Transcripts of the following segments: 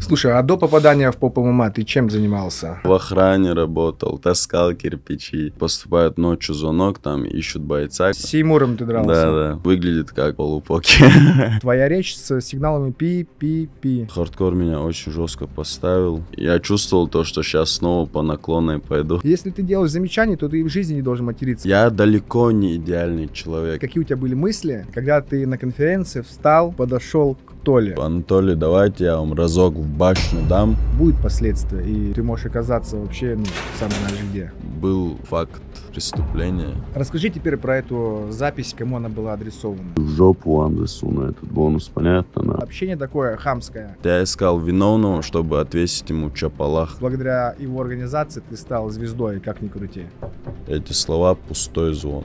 Слушай, а до попадания в поп ММА ты чем занимался? В охране работал, таскал кирпичи. Поступают ночью звонок, там ищут бойца. С Сеймуром ты дрался? Да, да. Выглядит как полупоки. Твоя речь с сигналами пи-пи-пи. Хардкор меня очень жестко поставил. Я чувствовал то, что сейчас снова по наклонной пойду. Если ты делаешь замечания, то ты в жизни не должен материться. Я далеко не идеальный человек. Какие у тебя были мысли, когда ты на конференции встал, подошел Анатолия. Анатолий, давайте я вам разок в башню дам. Будет последствия, и ты можешь оказаться вообще, ну, сам знаешь где. Был факт преступления. Расскажи теперь про эту запись, кому она была адресована. В жопу вам на этот бонус, понятно? Да? Общение такое хамское. Я искал виновного, чтобы отвесить ему чапалах. Благодаря его организации ты стал звездой, как ни крути. Эти слова пустой звон.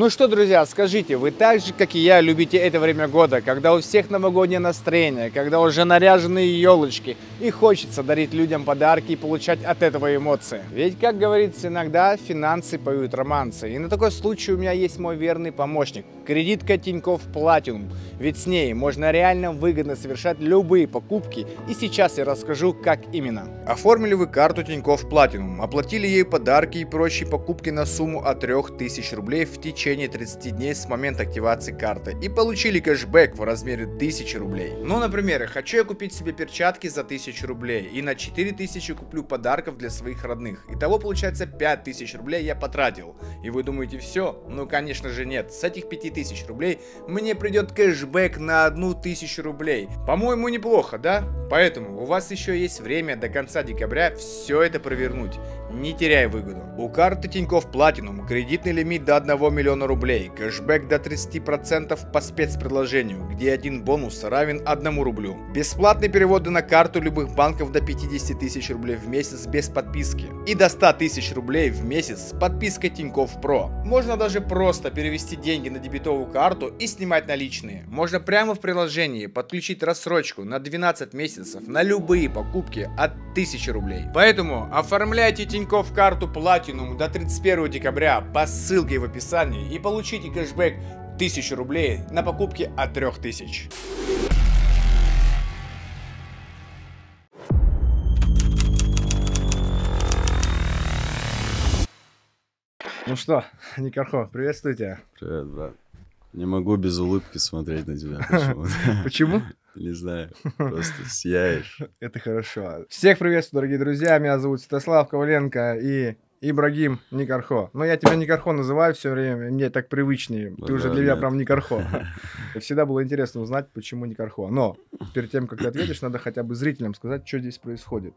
Ну что, друзья, скажите, вы так же, как и я, любите это время года, когда у всех новогоднее настроение, когда уже наряженные елочки, и хочется дарить людям подарки и получать от этого эмоции. Ведь, как говорится иногда, финансы поют романсы. И на такой случай у меня есть мой верный помощник – кредитка Тинькофф Platinum. Ведь с ней можно реально выгодно совершать любые покупки, и сейчас я расскажу, как именно. Оформили вы карту Тинькофф Platinum, оплатили ей подарки и прочие покупки на сумму от 3000 рублей в течение течение 30 дней с момента активации карты и получили кэшбэк в размере 1000 рублей. Ну, например, хочу я купить себе перчатки за 1000 рублей и на 4000 куплю подарков для своих родных. Итого получается 5000 рублей я потратил. И вы думаете все? Ну, конечно же нет. С этих 5000 рублей мне придет кэшбэк на 1000 рублей. По-моему, неплохо, да? Поэтому у вас еще есть время до конца декабря все это провернуть не теряй выгоду. У карты Тиньков Platinum кредитный лимит до 1 миллиона рублей, кэшбэк до 30% по спецпредложению, где один бонус равен 1 рублю. Бесплатные переводы на карту любых банков до 50 тысяч рублей в месяц без подписки и до 100 тысяч рублей в месяц с подпиской Тиньков Про. Можно даже просто перевести деньги на дебетовую карту и снимать наличные. Можно прямо в приложении подключить рассрочку на 12 месяцев на любые покупки от 1000 рублей. Поэтому оформляйте Тинькофф Тинькофф карту Platinum до 31 декабря по ссылке в описании и получите кэшбэк 1000 рублей на покупке от 3000. Ну что, Никархов, приветствую тебя. Привет, брат. Не могу без улыбки смотреть на тебя. Почему? не знаю, просто сияешь. Это хорошо. Всех приветствую, дорогие друзья, меня зовут Святослав Коваленко и Ибрагим Никархо. Но ну, я тебя Никархо называю все время, мне так привычнее. Ну, ты да, уже для меня нет. прям Никархо. Всегда было интересно узнать, почему Никархо. Но перед тем, как ты ответишь, надо хотя бы зрителям сказать, что здесь происходит.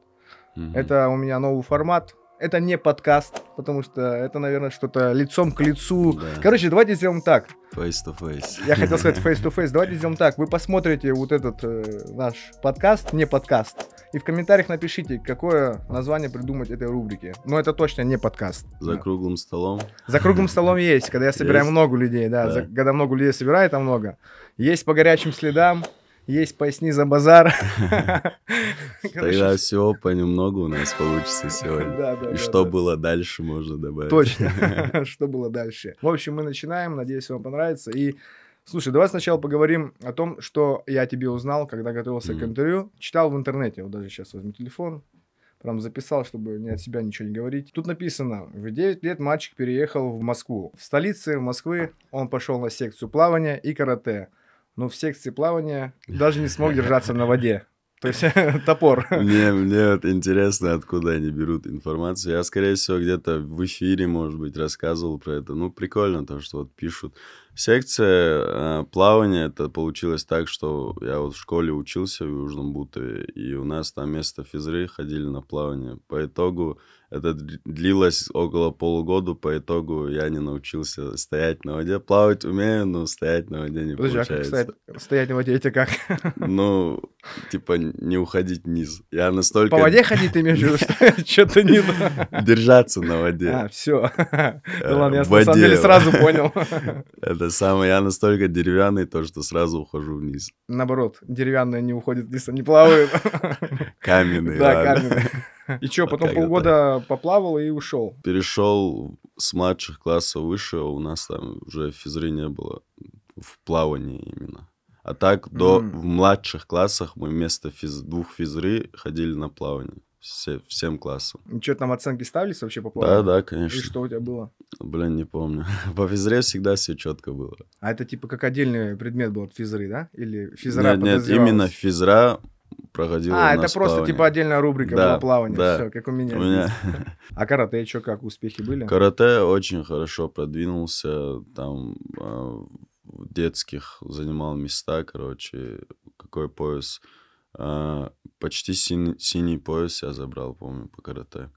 Это у меня новый формат это не подкаст, потому что это, наверное, что-то лицом к лицу. Да. Короче, давайте сделаем так. Face to face. Я хотел сказать face to face. Давайте сделаем так. Вы посмотрите вот этот э, наш подкаст, не подкаст. И в комментариях напишите, какое название придумать этой рубрике. Но это точно не подкаст. За да. круглым столом. За круглым столом есть, когда я собираю есть? много людей, да. да. За, когда много людей собираю, там много. Есть по горячим следам есть поясни за базар. Тогда все понемногу у нас получится сегодня. И что было дальше, можно добавить. Точно, что было дальше. В общем, мы начинаем, надеюсь, вам понравится. И Слушай, давай сначала поговорим о том, что я тебе узнал, когда готовился к интервью. Читал в интернете, вот даже сейчас возьму телефон, прям записал, чтобы не от себя ничего не говорить. Тут написано, в 9 лет мальчик переехал в Москву. В столице в Москвы он пошел на секцию плавания и карате но ну, в секции плавания даже не смог держаться на воде. То есть топор. Мне, мне вот интересно, откуда они берут информацию. Я, скорее всего, где-то в эфире, может быть, рассказывал про это. Ну, прикольно то, что вот пишут. Секция э, плавания, это получилось так, что я вот в школе учился в Южном Бутове, и у нас там место физры ходили на плавание. По итогу это длилось около полугода, по итогу я не научился стоять на воде. Плавать умею, но стоять на воде не Подожди, получается. А как стоять, стоять на воде это как? Ну, типа не уходить вниз. Я настолько... По воде ходить ты имеешь в виду, что что-то не... Держаться на воде. А, все. Э, ну ладно, я на самом деле сразу понял. Это самое, я настолько деревянный, то, что сразу ухожу вниз. Наоборот, деревянные не уходят вниз, они плавают. Каменные. Да, каменные. И что, потом полгода поплавал и ушел? Перешел с младших классов выше, у нас там уже физры не было, в плавании именно. А так до в младших классах мы вместо физ, двух физры ходили на плавание. Все, всем классом. И что, там оценки ставились вообще по плаванию? Да, да, конечно. И что у тебя было? Блин, не помню. По физре всегда все четко было. А это типа как отдельный предмет был от физры, да? Или физра Нет, нет именно физра проходила. А, это просто плавание. типа отдельная рубрика да, было плавание. Да. Все, как у меня. У меня... А карате, что, как успехи были? Карате очень хорошо продвинулся. Там а, в детских занимал места, короче. Какой пояс? А, почти синий, синий пояс я забрал, помню, по карате.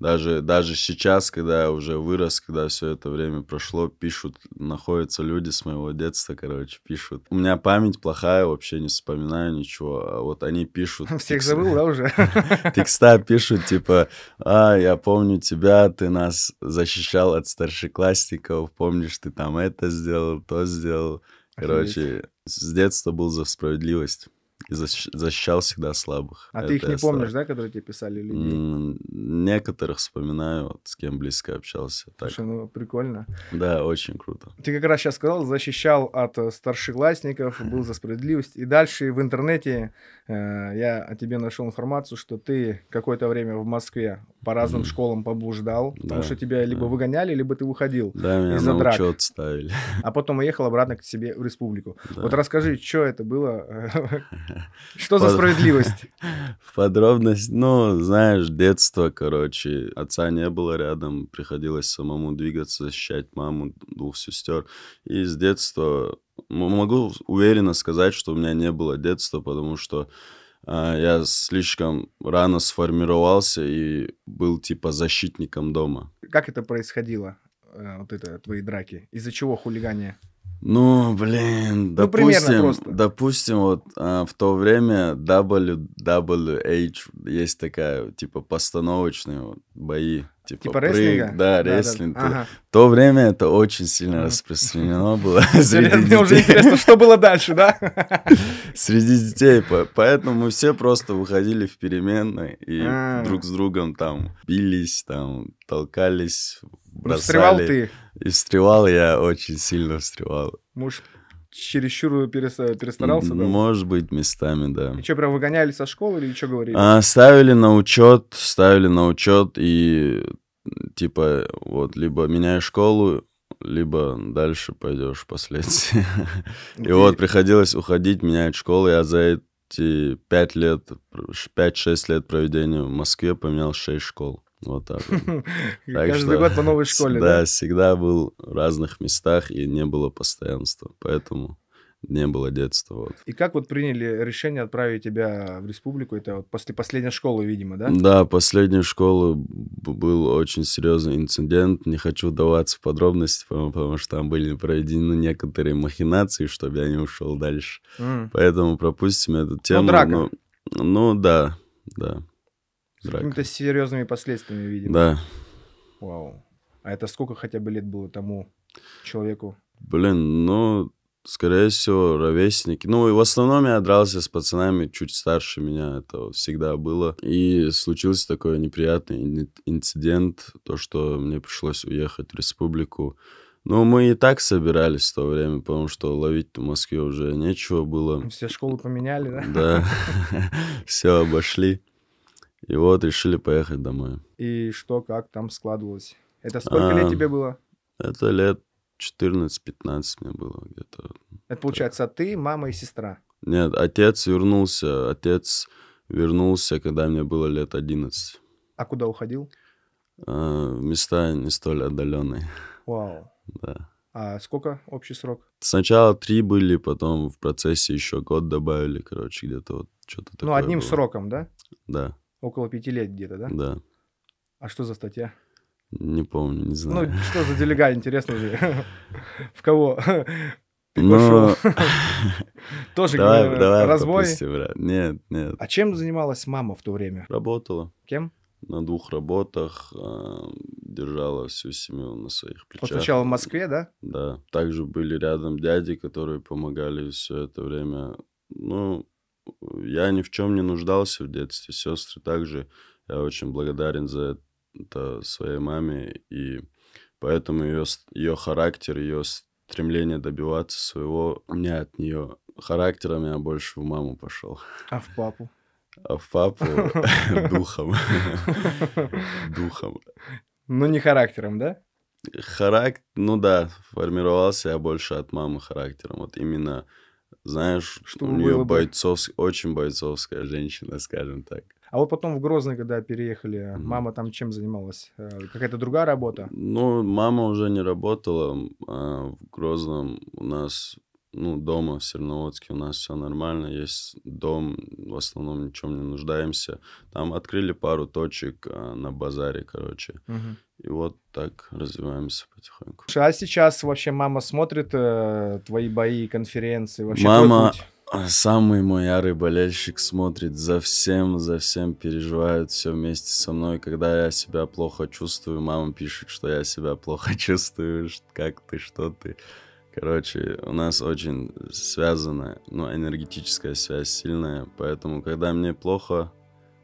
Даже, даже сейчас, когда я уже вырос, когда все это время прошло, пишут, находятся люди с моего детства, короче, пишут. У меня память плохая, вообще не вспоминаю ничего. А вот они пишут... Всех текст... забыл, да, уже? Текста пишут, типа, а, я помню тебя, ты нас защищал от старшеклассников, помнишь, ты там это сделал, то сделал. Короче, Офигеть. с детства был за справедливость. И защищал всегда слабых. А Это ты их не помнишь, стал... да, которые тебе писали люди? -м некоторых вспоминаю, вот, с кем близко общался. Так. Слушай, ну прикольно. Да, очень круто. Ты как раз сейчас сказал, защищал от э, старшеклассников, был за справедливость. И дальше в интернете Э, я о тебе нашел информацию, что ты какое-то время в Москве по разным mm. школам побуждал, потому что тебя либо выгоняли, либо ты выходил да, меня из-за на драк. учет ставили. А потом уехал обратно к себе в республику. Да. Вот расскажи, что это было? Что за справедливость? В Подробность, ну, знаешь, детство, короче. Отца не было рядом, приходилось самому двигаться, защищать маму, двух сестер. И с детства могу уверенно сказать, что у меня не было детства, потому что э, я слишком рано сформировался и был типа защитником дома. Как это происходило, э, вот это твои драки? Из-за чего хулигания? Ну, блин, ну, допустим, ну, допустим, вот а, в то время WWH есть такая, типа, постановочные вот, бои. Типа, типа прыг, рестлинга? Да, да рестлинг. Да, да. Ага. В то время это очень сильно распространено было среди детей. Мне уже интересно, что было дальше, да? Среди детей. Поэтому мы все просто выходили в перемены и а. друг с другом там бились, там толкались, бросали. встревал ты. И встревал я очень сильно встревал. Муж чересчур перестарался, да? Может быть, местами, да. И что, прям выгоняли со школы или что говорили? А, ставили на учет, ставили на учет и типа вот либо меняешь школу, либо дальше пойдешь впоследствии. И вот приходилось уходить, менять школу. Я за эти пять лет, 5-6 лет проведения в Москве поменял 6 школ. Вот так вот. Каждый что, год по новой школе, всегда, да? всегда был в разных местах, и не было постоянства. Поэтому не было детства. Вот. И как вот приняли решение отправить тебя в республику? Это вот после последней школы, видимо, да? Да, последней школы был очень серьезный инцидент. Не хочу вдаваться в подробности, потому, потому что там были проведены некоторые махинации, чтобы я не ушел дальше. Mm. Поэтому пропустим эту тему. Ну, драка. Ну, ну да, да драка. Какими-то серьезными последствиями, видимо. Да. Вау. А это сколько хотя бы лет было тому человеку? Блин, ну, скорее всего, ровесники. Ну, и в основном я дрался с пацанами чуть старше меня, это всегда было. И случился такой неприятный инцидент, то, что мне пришлось уехать в республику. Ну, мы и так собирались в то время, потому что ловить в Москве уже нечего было. Все школы поменяли, да? Да, все обошли. И вот решили поехать домой. И что, как там складывалось? Это сколько а, лет тебе было? Это лет 14-15 мне было где-то. Это получается так. ты, мама и сестра? Нет, отец вернулся. Отец вернулся, когда мне было лет 11. А куда уходил? А, места не столь отдаленные. Вау. Да. А сколько общий срок? Сначала три были, потом в процессе еще год добавили, короче, где-то вот что-то ну, такое. Ну, одним было. сроком, да? Да. Около пяти лет где-то, да? Да. А что за статья? Не помню, не знаю. Ну, что за делега, интересно же. В кого? Ну Тоже давай, давай разбой. Попусти, брат. Нет, нет. А чем занималась мама в то время? Работала. Кем? На двух работах э, держала всю семью на своих плечах. Вот сначала в Москве, да? Да. Также были рядом дяди, которые помогали все это время. Ну, я ни в чем не нуждался в детстве. Сестры также. Я очень благодарен за это своей маме. И поэтому ее, ее характер, ее стремление добиваться своего, у меня от нее характером я больше в маму пошел. А в папу? А в папу духом. Духом. Ну, не характером, да? Характер, ну да, формировался я больше от мамы характером. Вот именно знаешь, что у нее бойцовс... очень бойцовская женщина, скажем так. А вот потом в Грозный, когда переехали, mm-hmm. мама там чем занималась? Э, какая-то другая работа? Ну, мама уже не работала. А в Грозном у нас ну, дома в Серноводске у нас все нормально, есть дом, в основном ничем не нуждаемся. Там открыли пару точек а, на базаре, короче. Угу. И вот так развиваемся потихоньку. А сейчас вообще мама смотрит э, твои бои, конференции? Вообще мама самый мой ярый болельщик смотрит за всем, за всем переживает все вместе со мной. Когда я себя плохо чувствую, мама пишет, что я себя плохо чувствую, как ты, что ты. Короче, у нас очень связана, ну, энергетическая связь сильная, поэтому, когда мне плохо,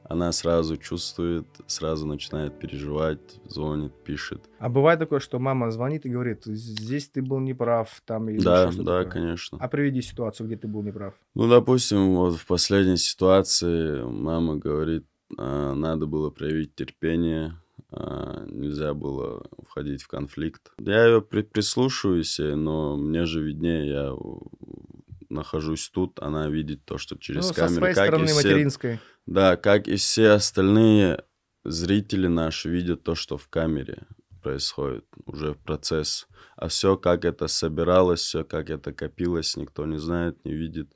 она сразу чувствует, сразу начинает переживать, звонит, пишет. А бывает такое, что мама звонит и говорит, здесь ты был неправ, там или Да, что да, такое. конечно. А приведи ситуацию, где ты был неправ. Ну, допустим, вот в последней ситуации мама говорит, «А, надо было проявить терпение, а, нельзя было входить в конфликт. Я ее прислушиваюсь, э, но мне же виднее, я нахожусь тут, она видит то, что через ну, камеру. Со своей как стороны и все, материнской. Да, как и все остальные зрители наши видят то, что в камере происходит, уже процесс. А все, как это собиралось, все, как это копилось, никто не знает, не видит.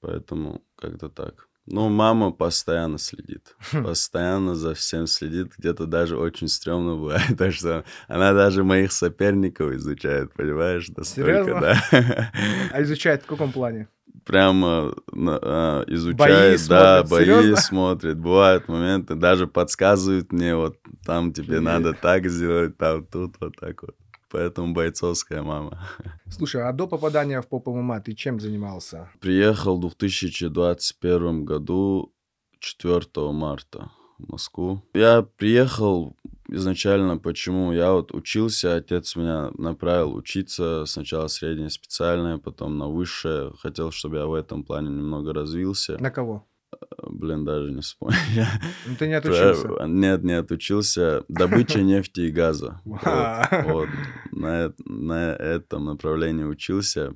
Поэтому как-то так. Ну, мама постоянно следит. Хм. Постоянно за всем следит. Где-то даже очень стрёмно бывает. Так что она даже моих соперников изучает, понимаешь? Настолько, Серьезно? Да. А изучает в каком плане? Прямо а, изучает, бои да, смотрит. бои Серьезно? смотрит. Бывают моменты, даже подсказывают мне, вот там тебе Блин. надо так сделать, там тут вот так вот. Поэтому бойцовская мама. Слушай, а до попадания в поп ММА ты чем занимался? Приехал в 2021 году 4 марта в Москву. Я приехал изначально, почему я вот учился, отец меня направил учиться сначала среднее специальное, потом на высшее. Хотел, чтобы я в этом плане немного развился. На кого? Блин, даже не вспомню Ну, ты не отучился? Нет, не отучился. Добыча нефти и газа. Вот. На этом направлении учился.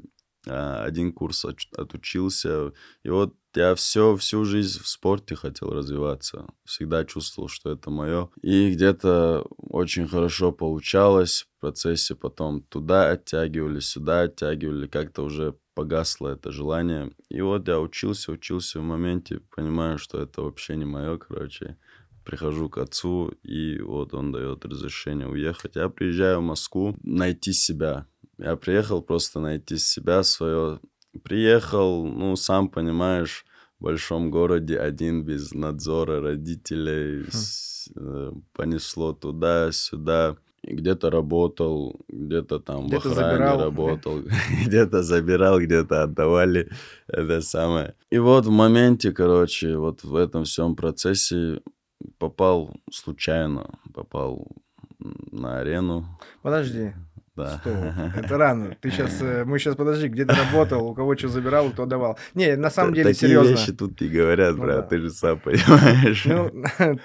А, один курс отучился. И вот я все, всю жизнь в спорте хотел развиваться. Всегда чувствовал, что это мое. И где-то очень хорошо получалось в процессе. Потом туда оттягивали, сюда оттягивали. Как-то уже погасло это желание. И вот я учился, учился в моменте. Понимаю, что это вообще не мое, короче. Прихожу к отцу, и вот он дает разрешение уехать. Я приезжаю в Москву найти себя. Я приехал просто найти себя, свое приехал, ну, сам понимаешь, в большом городе один без надзора родителей, хм. с, э, понесло туда-сюда. Где-то работал, где-то там где в охране забирал. работал, где-то забирал, где-то отдавали это самое. И вот в моменте, короче, вот в этом всем процессе попал случайно, попал на арену. Подожди, да. Стол. Это рано. Ты сейчас, э, мы сейчас, подожди, где ты работал, у кого что забирал, кто давал. Не, на самом деле, Такие серьезно. вещи тут не говорят, ну, брат, да. ты же сам понимаешь. Ну,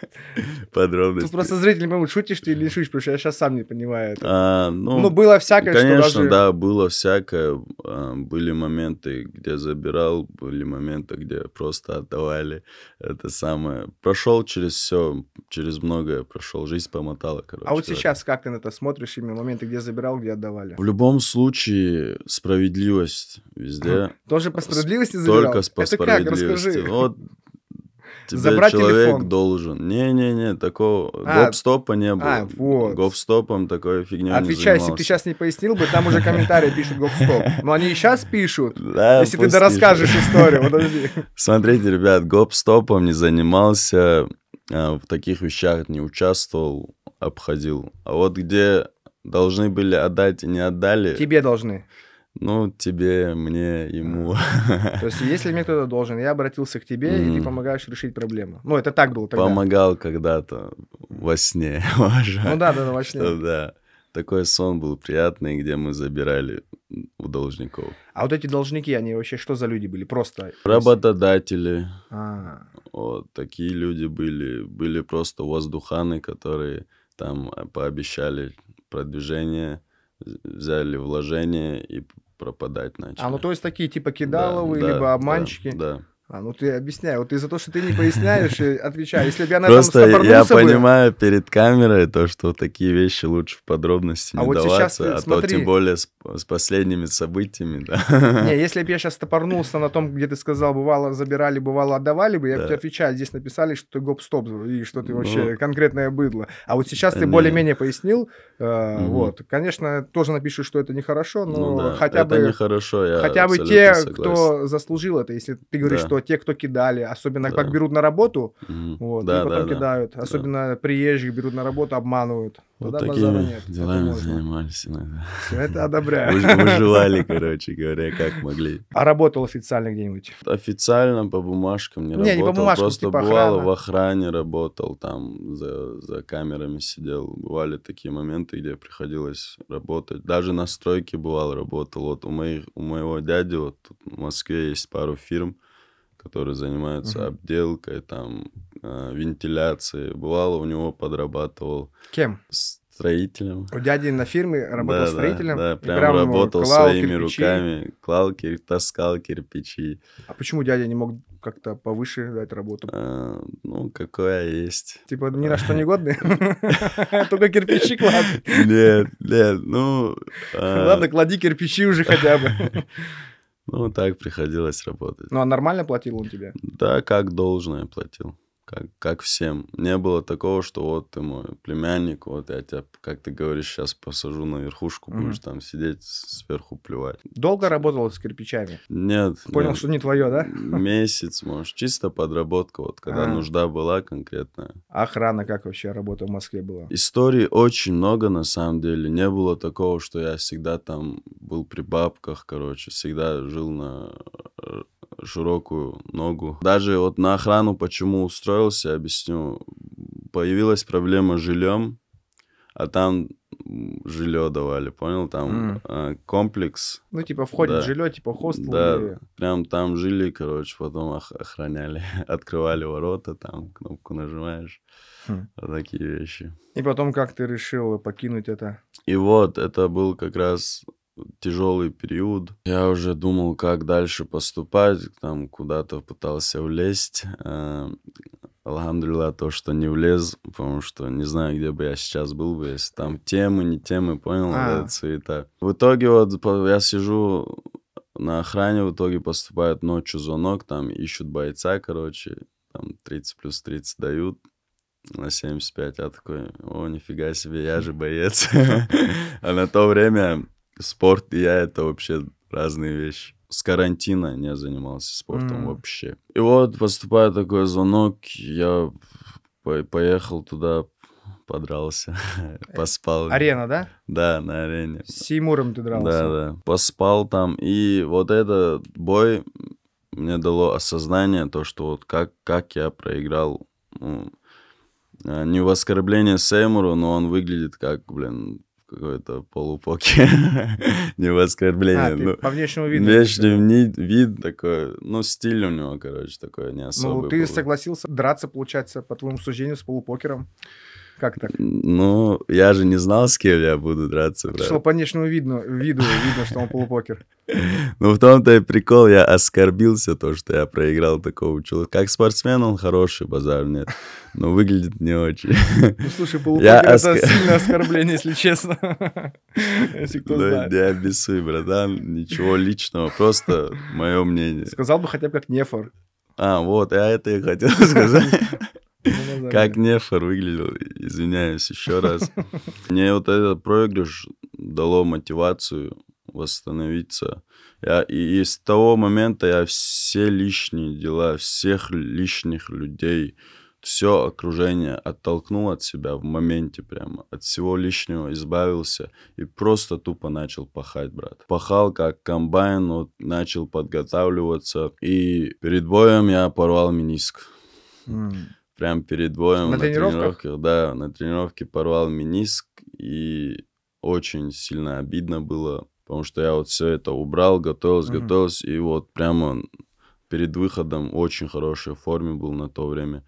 Подробности. Тут просто зрители поймут, шутишь ты или не шутишь, потому что я сейчас сам не понимаю это. А, ну, ну, было всякое, конечно, что даже... да, было всякое. А, были моменты, где забирал, были моменты, где просто отдавали. Это самое. Прошел через все, через многое прошел. Жизнь помотала, короче. А вот сейчас как ты на это смотришь, именно моменты, где забирал, рублей отдавали. В любом случае, справедливость везде. Хм, тоже по справедливости забирал? Только по Это справедливости. Как? Вот Тебе Забрать человек телефон. должен. Не-не-не, такого а, гоп-стопа не было. А, вот. Гоп-стопом такой фигня не Отвечай, занимался. если ты сейчас не пояснил бы, там уже комментарии пишут гоп-стоп. Но они и сейчас пишут, да, если пустишь. ты расскажешь историю, подожди. Смотрите, ребят, гоп-стопом не занимался, а, в таких вещах не участвовал, обходил. А вот где должны были отдать и не отдали. Тебе должны. Ну, тебе, мне, ему. А. То есть, если мне кто-то должен, я обратился к тебе, mm. и ты помогаешь решить проблему. Ну, это так было тогда. Помогал когда-то во сне. ну да, да, во сне. Что, да. Такой сон был приятный, где мы забирали у должников. А вот эти должники, они вообще что за люди были? Просто... Работодатели. А. Вот такие люди были. Были просто воздуханы, которые там пообещали продвижение, взяли вложение и пропадать начали. А, ну то есть такие типа кидаловые, да, либо обманщики. Да, да. А, ну ты объясняй. Вот из за того, что ты не поясняешь, и отвечай. Если бы я на Просто я понимаю перед камерой то, что такие вещи лучше в подробности а не даваться, а то тем более с, последними событиями. Не, если бы я сейчас топорнулся на том, где ты сказал, бывало забирали, бывало отдавали бы, я бы тебе отвечаю, здесь написали, что ты гоп-стоп, и что ты ну. вообще конкретное быдло. А вот сейчас ты более-менее пояснил. Э, вот, конечно, тоже напишу, что это нехорошо, ну но ну, да. хотя это бы... нехорошо, я Хотя бы те, кто заслужил это, если ты говоришь, что что те, кто кидали, особенно да. как берут на работу, mm. вот, да, и потом да, кидают. Да. Особенно да. приезжих берут на работу, обманывают. Вот Тогда такими нет, делами занимались иногда. Все это одобряю. Выживали, короче говоря, как могли. А работал официально где-нибудь? Официально по бумажкам не, не работал. Не по бумажкам, просто типа бывало охрана. в охране работал, там за, за камерами сидел. Бывали такие моменты, где приходилось работать. Даже на стройке бывал, работал. Вот у, моих, у моего дяди вот в Москве есть пару фирм, которые занимаются угу. обделкой, там, э, вентиляцией. Бывало, у него подрабатывал. Кем? Строителем. У дяди на фирме работал да, строителем? Да, да прям ну, работал ему, своими кирпичи. руками. Клал кир... таскал кирпичи. А почему дядя не мог как-то повыше дать работу? А, ну, какая есть. Типа ни на что не годный? Только кирпичи кладут. Нет, нет, ну... А Ладно, клади кирпичи уже хотя бы. Ну, так приходилось работать. Ну, а нормально платил он тебе? Да, как должное платил как, как всем. Не было такого, что вот ты мой племянник, вот я тебя, как ты говоришь, сейчас посажу на верхушку, mm-hmm. там сидеть сверху плевать. Долго работала с кирпичами? Нет. Понял, нет. что не твое, да? Месяц, может, чисто подработка, вот когда А-а-а. нужда была конкретная. Охрана как вообще работа в Москве была? Историй очень много на самом деле. Не было такого, что я всегда там был при бабках, короче, всегда жил на э, широкую ногу. Даже вот на охрану почему устроил устроился, объясню. Появилась проблема с жильем, а там жилье давали, понял? Там mm. э, комплекс. Ну, типа, входит да. жилье, типа хостел. Да, или... прям там жили, короче, потом охраняли. Открывали ворота, там кнопку нажимаешь. Mm. Вот такие вещи. И потом как ты решил покинуть это? И вот, это был как раз тяжелый период. Я уже думал, как дальше поступать, там куда-то пытался влезть. А, Алхамдулилла, то, что не влез, потому что не знаю, где бы я сейчас был бы, если там темы, не темы, понял, а. да, цвета. В итоге вот я сижу на охране, в итоге поступает ночью звонок, там ищут бойца, короче, там 30 плюс 30 дают, на 75, я такой, о, нифига себе, я же боец. А на то время спорт и я — это вообще разные вещи с карантина не занимался спортом mm. вообще. И вот поступает такой звонок, я по поехал туда, подрался, э, поспал. Арена, да? Да, на арене. С Сеймуром ты дрался? Да, да. Поспал там, и вот этот бой мне дало осознание, то, что вот как, как я проиграл, ну, а, не в оскорбление Сеймуру, но он выглядит как, блин, какой-то полупоке. Не в оскорбление. А, ну, по внешнему виду. Внешний вид такой, ну, стиль у него, короче, такой не ну, особый. Ну, ты был. согласился драться, получается, по твоему суждению, с полупокером? Как так? Ну, я же не знал, с кем я буду драться, брат. Что по внешнему видно, виду видно, что он полупокер. Ну, в том-то и прикол, я оскорбился то, что я проиграл такого человека. Как спортсмен он хороший, базар нет, но выглядит не очень. Ну, слушай, полупокер это сильное оскорбление, если честно. Если кто да, знает. Не обессуй, братан, ничего личного, просто мое мнение. Сказал бы хотя бы как нефор. А, вот, я это и хотел сказать. Как Нефер выглядел, извиняюсь еще раз. Мне вот этот проигрыш дало мотивацию восстановиться. Я, и, и с того момента я все лишние дела, всех лишних людей, все окружение оттолкнул от себя в моменте прямо. От всего лишнего избавился и просто тупо начал пахать, брат. Пахал как комбайн, вот, начал подготавливаться. И перед боем я порвал миниск. Mm прям перед боем на, на тренировках? тренировках, да, на тренировке порвал миниск, и очень сильно обидно было, потому что я вот все это убрал, готовился, угу. готовился, и вот прямо перед выходом очень хорошей форме был на то время.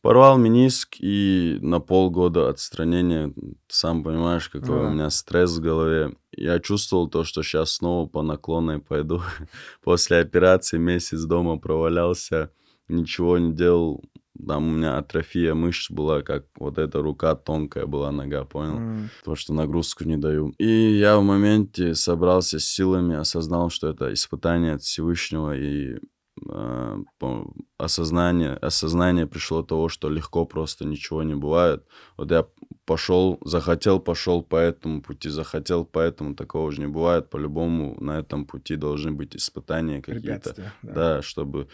Порвал миниск и на полгода отстранения, сам понимаешь, ну какой uh-huh. у меня стресс в голове. Я чувствовал то, что сейчас снова по наклонной пойду. После операции месяц дома провалялся, ничего не делал там у меня атрофия мышц была, как вот эта рука тонкая была, нога, понял? Mm. То, что нагрузку не даю. И я в моменте собрался с силами, осознал, что это испытание от Всевышнего и э, осознание, осознание пришло того, что легко просто ничего не бывает. Вот я пошел, захотел, пошел по этому пути, захотел по этому, такого же не бывает. По-любому на этом пути должны быть испытания какие-то. Да. да, чтобы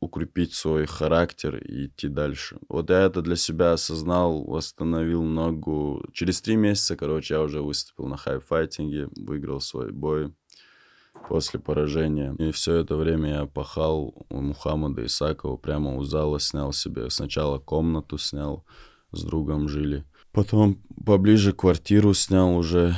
укрепить свой характер и идти дальше. Вот я это для себя осознал, восстановил ногу. Через три месяца, короче, я уже выступил на хай-файтинге, выиграл свой бой после поражения. И все это время я пахал у Мухаммада Исакова, прямо у зала снял себе. Сначала комнату снял, с другом жили. Потом поближе квартиру снял уже.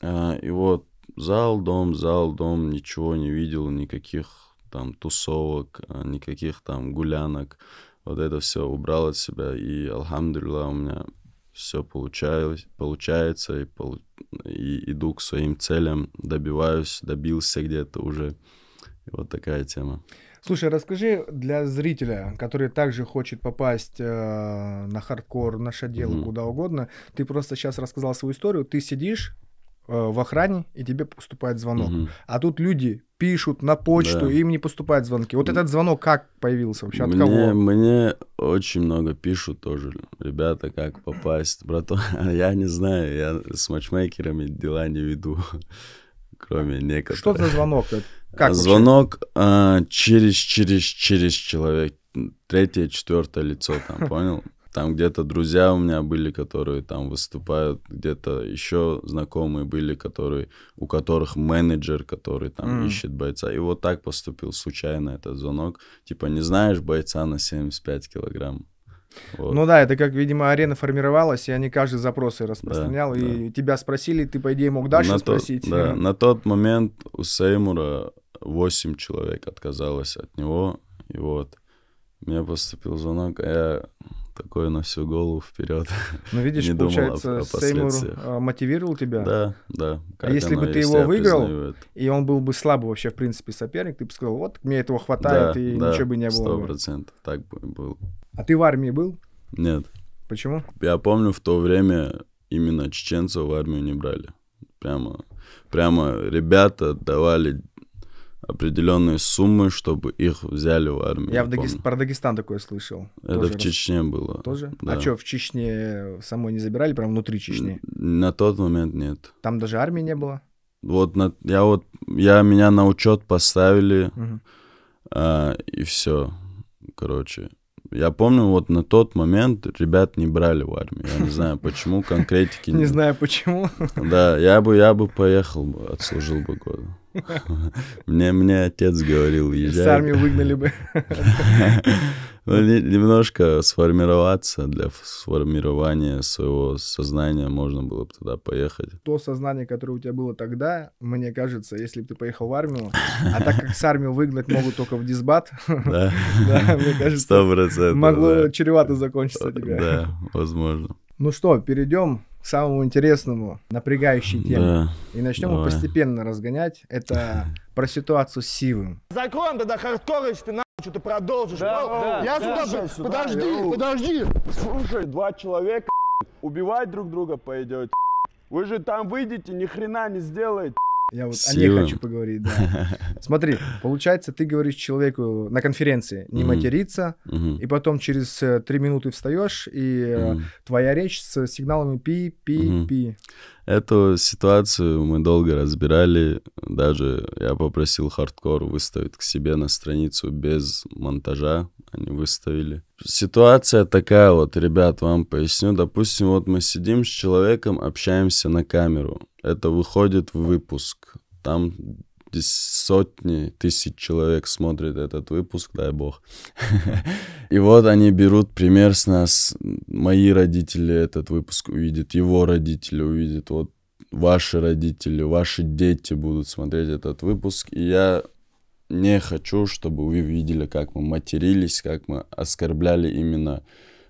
А, и вот зал, дом, зал, дом, ничего не видел, никаких там тусовок, а, никаких там гулянок. Вот это все убрал от себя, и алхамдулилла у меня все получается получается, и, пол, и иду к своим целям, добиваюсь, добился где-то уже. И вот такая тема. Слушай, расскажи для зрителя, который также хочет попасть э, на хардкор, на шадел, mm-hmm. куда угодно. Ты просто сейчас рассказал свою историю. Ты сидишь, Э, в охране, и тебе поступает звонок. Угу. А тут люди пишут на почту, да. им не поступают звонки. Вот этот звонок как появился вообще? От мне, кого? Мне очень много пишут тоже. Ребята, как попасть? Братан, а я не знаю, я с матчмейкерами дела не веду, кроме некоторых. Что за звонок? Как звонок а, через, через, через человек. Третье, четвертое лицо там, понял? там где-то друзья у меня были, которые там выступают, где-то еще знакомые были, которые, у которых менеджер, который там mm. ищет бойца. И вот так поступил случайно этот звонок. Типа, не знаешь бойца на 75 килограмм. Вот. Ну да, это как, видимо, арена формировалась, и они каждый запросы распространял, да, и да. тебя спросили, ты, по идее, мог дальше на спросить. То, да, на тот момент у Сеймура 8 человек отказалось от него, и вот мне поступил звонок, а я такой на всю голову вперед. Ну, видишь, не получается, о, о Сеймур а, мотивировал тебя. Да, да. А если оно, бы ты если его выиграл, и он был бы слабый вообще, в принципе, соперник, ты бы сказал, вот, мне этого хватает, да, и да, ничего бы не было. сто процентов, так бы было. А ты в армии был? Нет. Почему? Я помню, в то время именно чеченцев в армию не брали. Прямо, прямо ребята давали определенные суммы, чтобы их взяли в армию. Я в Дагест... про Дагестан такое слышал. Это Тоже в раз... Чечне было. Тоже? Да. А что, в Чечне самой не забирали, прям внутри Чечни? На тот момент нет. Там даже армии не было? Вот на... я вот я меня на учет поставили угу. а, и все, короче. Я помню, вот на тот момент ребят не брали в армию. Я не знаю, почему конкретики. Не знаю, почему. Да, я бы, я бы поехал, бы, отслужил бы года. Мне, мне отец говорил, езжай. С армии выгнали бы. Немножко сформироваться, для сформирования своего сознания можно было бы туда поехать. То сознание, которое у тебя было тогда, мне кажется, если бы ты поехал в армию, а так как с армию выгнать могут только в дисбат, мне кажется, могло чревато закончиться тебя. Да, возможно. Ну что, перейдем к самому интересному, напрягающей теме. Да, и начнем давай. постепенно разгонять. Это про ситуацию с Сивым. Закон тогда хардкорыч, ты на что-то продолжишь. Да, да, я да, сюда, да, подожди, сюда, подожди. Слушай, два человека убивать друг друга пойдете. Вы же там выйдете, ни хрена не сделаете. Я вот Силы. о ней хочу поговорить, да. Смотри, получается, ты говоришь человеку на конференции не mm-hmm. материться, mm-hmm. и потом через э, три минуты встаешь, и mm-hmm. твоя речь с сигналами пи-пи-пи. Mm-hmm. Эту ситуацию мы долго разбирали, даже я попросил хардкор выставить к себе на страницу без монтажа, они выставили. Ситуация такая вот, ребят, вам поясню. Допустим, вот мы сидим с человеком, общаемся на камеру. Это выходит в выпуск. Там сотни тысяч человек смотрят этот выпуск, дай бог. И вот они берут пример с нас. Мои родители этот выпуск увидят, его родители увидят, вот ваши родители, ваши дети будут смотреть этот выпуск. И я не хочу, чтобы вы видели, как мы матерились, как мы оскорбляли именно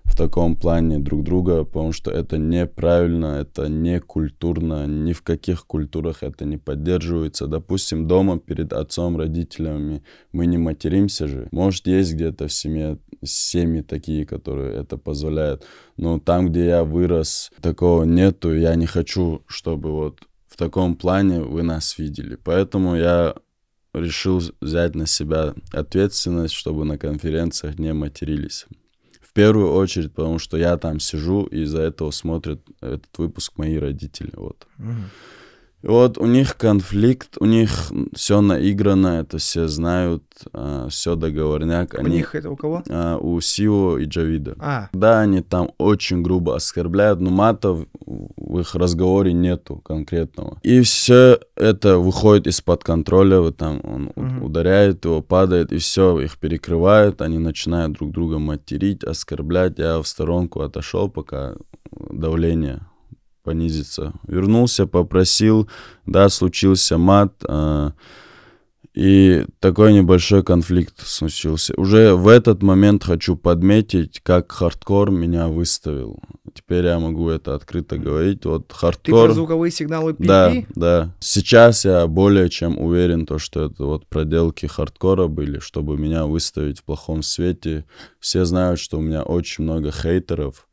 в таком плане друг друга, потому что это неправильно, это не культурно, ни в каких культурах это не поддерживается. Допустим, дома перед отцом, родителями мы не материмся же. Может, есть где-то в семье семьи такие, которые это позволяют, но там, где я вырос, такого нету, я не хочу, чтобы вот в таком плане вы нас видели. Поэтому я решил взять на себя ответственность, чтобы на конференциях не матерились первую очередь, потому что я там сижу, и из-за этого смотрят этот выпуск мои родители. Вот. Угу. Вот у них конфликт, у них все наиграно, это все знают, а, все договорняк. У они, них это у кого? А, у Сио и Джавида. А. Да, они там очень грубо оскорбляют, но матов в их разговоре нету конкретного. И все это выходит из-под контроля, вот там он угу. ударяет его, падает, и все, их перекрывают, они начинают друг друга материть, оскорблять. Я в сторонку отошел, пока давление понизиться. Вернулся, попросил, да, случился мат, э, и такой небольшой конфликт случился. Уже в этот момент хочу подметить, как хардкор меня выставил. Теперь я могу это открыто говорить. Вот хардкор... Ты про звуковые сигналы пили? Да, да. Сейчас я более чем уверен, то, что это вот проделки хардкора были, чтобы меня выставить в плохом свете. Все знают, что у меня очень много хейтеров.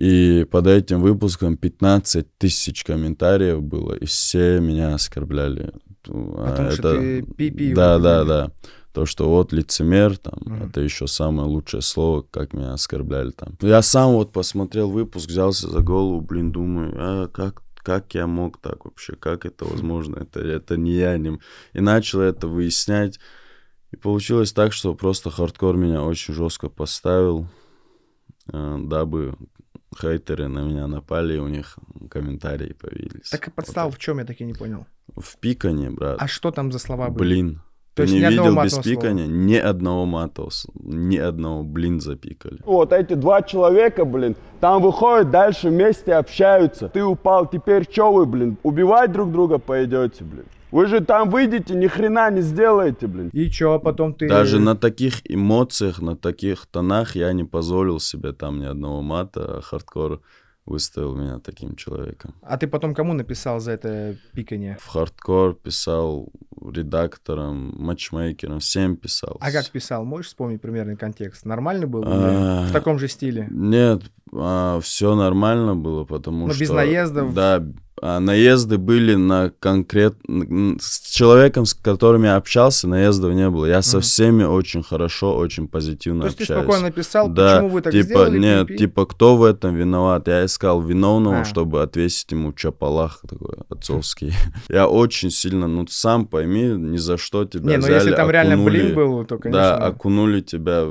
И под этим выпуском 15 тысяч комментариев было, и все меня оскорбляли. А О том, это... что ты пипи. Да, да, да. То, что вот лицемер, там, угу. это еще самое лучшее слово, как меня оскорбляли там. Я сам вот посмотрел выпуск, взялся за голову, блин, думаю, а как как я мог так вообще, как это хм. возможно, это, это не я, ним И начал это выяснять, и получилось так, что просто хардкор меня очень жестко поставил, э, дабы хейтеры на меня напали, и у них комментарии появились. Так и подстава вот. в чем, я так и не понял. В пикане, брат. А что там за слова были? Блин. То есть не видел без пикания слова. ни одного матос, ни одного блин запикали. Вот эти два человека, блин, там выходят, дальше вместе общаются. Ты упал, теперь чё вы, блин, убивать друг друга пойдете, блин. Вы же там выйдете, ни хрена не сделаете, блин. И чё, а потом ты... Даже на таких эмоциях, на таких тонах я не позволил себе там ни одного мата, а хардкор выставил меня таким человеком. А ты потом кому написал за это пикание? В хардкор писал редактором, матчмейкером, всем писал. А как писал? Можешь вспомнить примерный контекст? Нормальный был? А... В таком же стиле? Нет, а, все нормально было, потому Но что... без наездов? Да, а, наезды были на конкрет... С человеком, с которым я общался, наездов не было. Я угу. со всеми очень хорошо, очень позитивно То есть общаюсь. ты спокойно писал, да, почему вы так типа, сделали? Нет, пи типа, кто в этом виноват? Я искал виновного, а. чтобы ответить ему чапалах такой отцовский. Хм. я очень сильно, ну сам пойми, ни за что тебя Не, ну, взяли, но если там окунули, реально блин был, то, конечно... Да, окунули тебя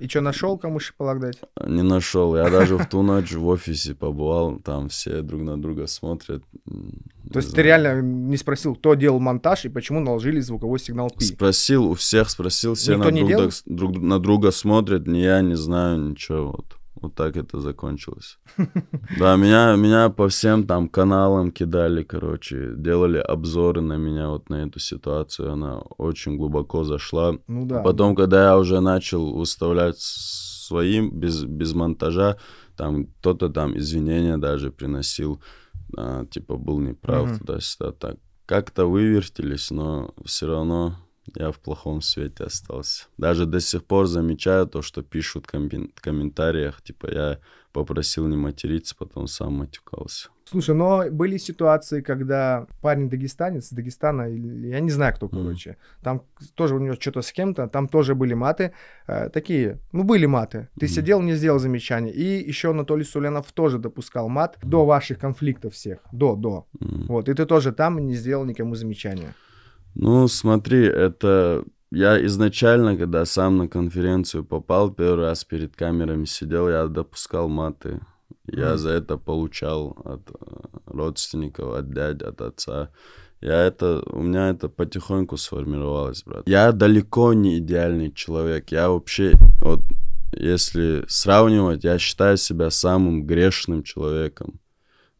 и что, нашел кому шиполак дать? Не нашел. Я даже в ту ночь в офисе побывал, там все друг на друга смотрят. То есть ты реально не спросил, кто делал монтаж и почему наложили звуковой сигнал пи? Спросил у всех, спросил, все на друг, друга смотрят, ни я не знаю ничего. Вот. Вот так это закончилось. Да, меня, меня по всем там каналам кидали, короче, делали обзоры на меня вот на эту ситуацию. Она очень глубоко зашла. Ну да. Потом, когда я уже начал выставлять своим, без, без монтажа, там кто-то там извинения даже приносил, а, типа был неправ, угу. туда-сюда так. Как-то вывертились, но все равно я в плохом свете остался. Даже до сих пор замечаю то, что пишут в комментариях, типа я попросил не материться, потом сам матюкался. Слушай, но были ситуации, когда парень дагестанец, Дагестана, я не знаю кто, короче, mm там тоже у него что-то с кем-то, там тоже были маты, э, такие, ну были маты. Ты mm сидел, не сделал замечания. И еще Анатолий Суленов тоже допускал мат mm до ваших конфликтов всех, до, до. mm Вот, и ты тоже там не сделал никому замечания. Ну, смотри, это... Я изначально, когда сам на конференцию попал, первый раз перед камерами сидел, я допускал маты. Я mm. за это получал от э, родственников, от дяди, от отца. Я это, у меня это потихоньку сформировалось, брат. Я далеко не идеальный человек. Я вообще, вот, если сравнивать, я считаю себя самым грешным человеком.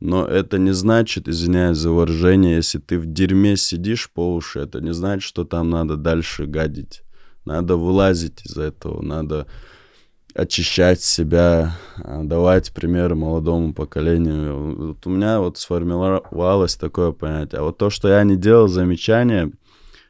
Но это не значит, извиняюсь за выражение, если ты в дерьме сидишь по уши, это не значит, что там надо дальше гадить. Надо вылазить из этого, надо очищать себя, а, давать примеры молодому поколению. Вот у меня вот сформировалось такое понятие. А вот то, что я не делал замечания,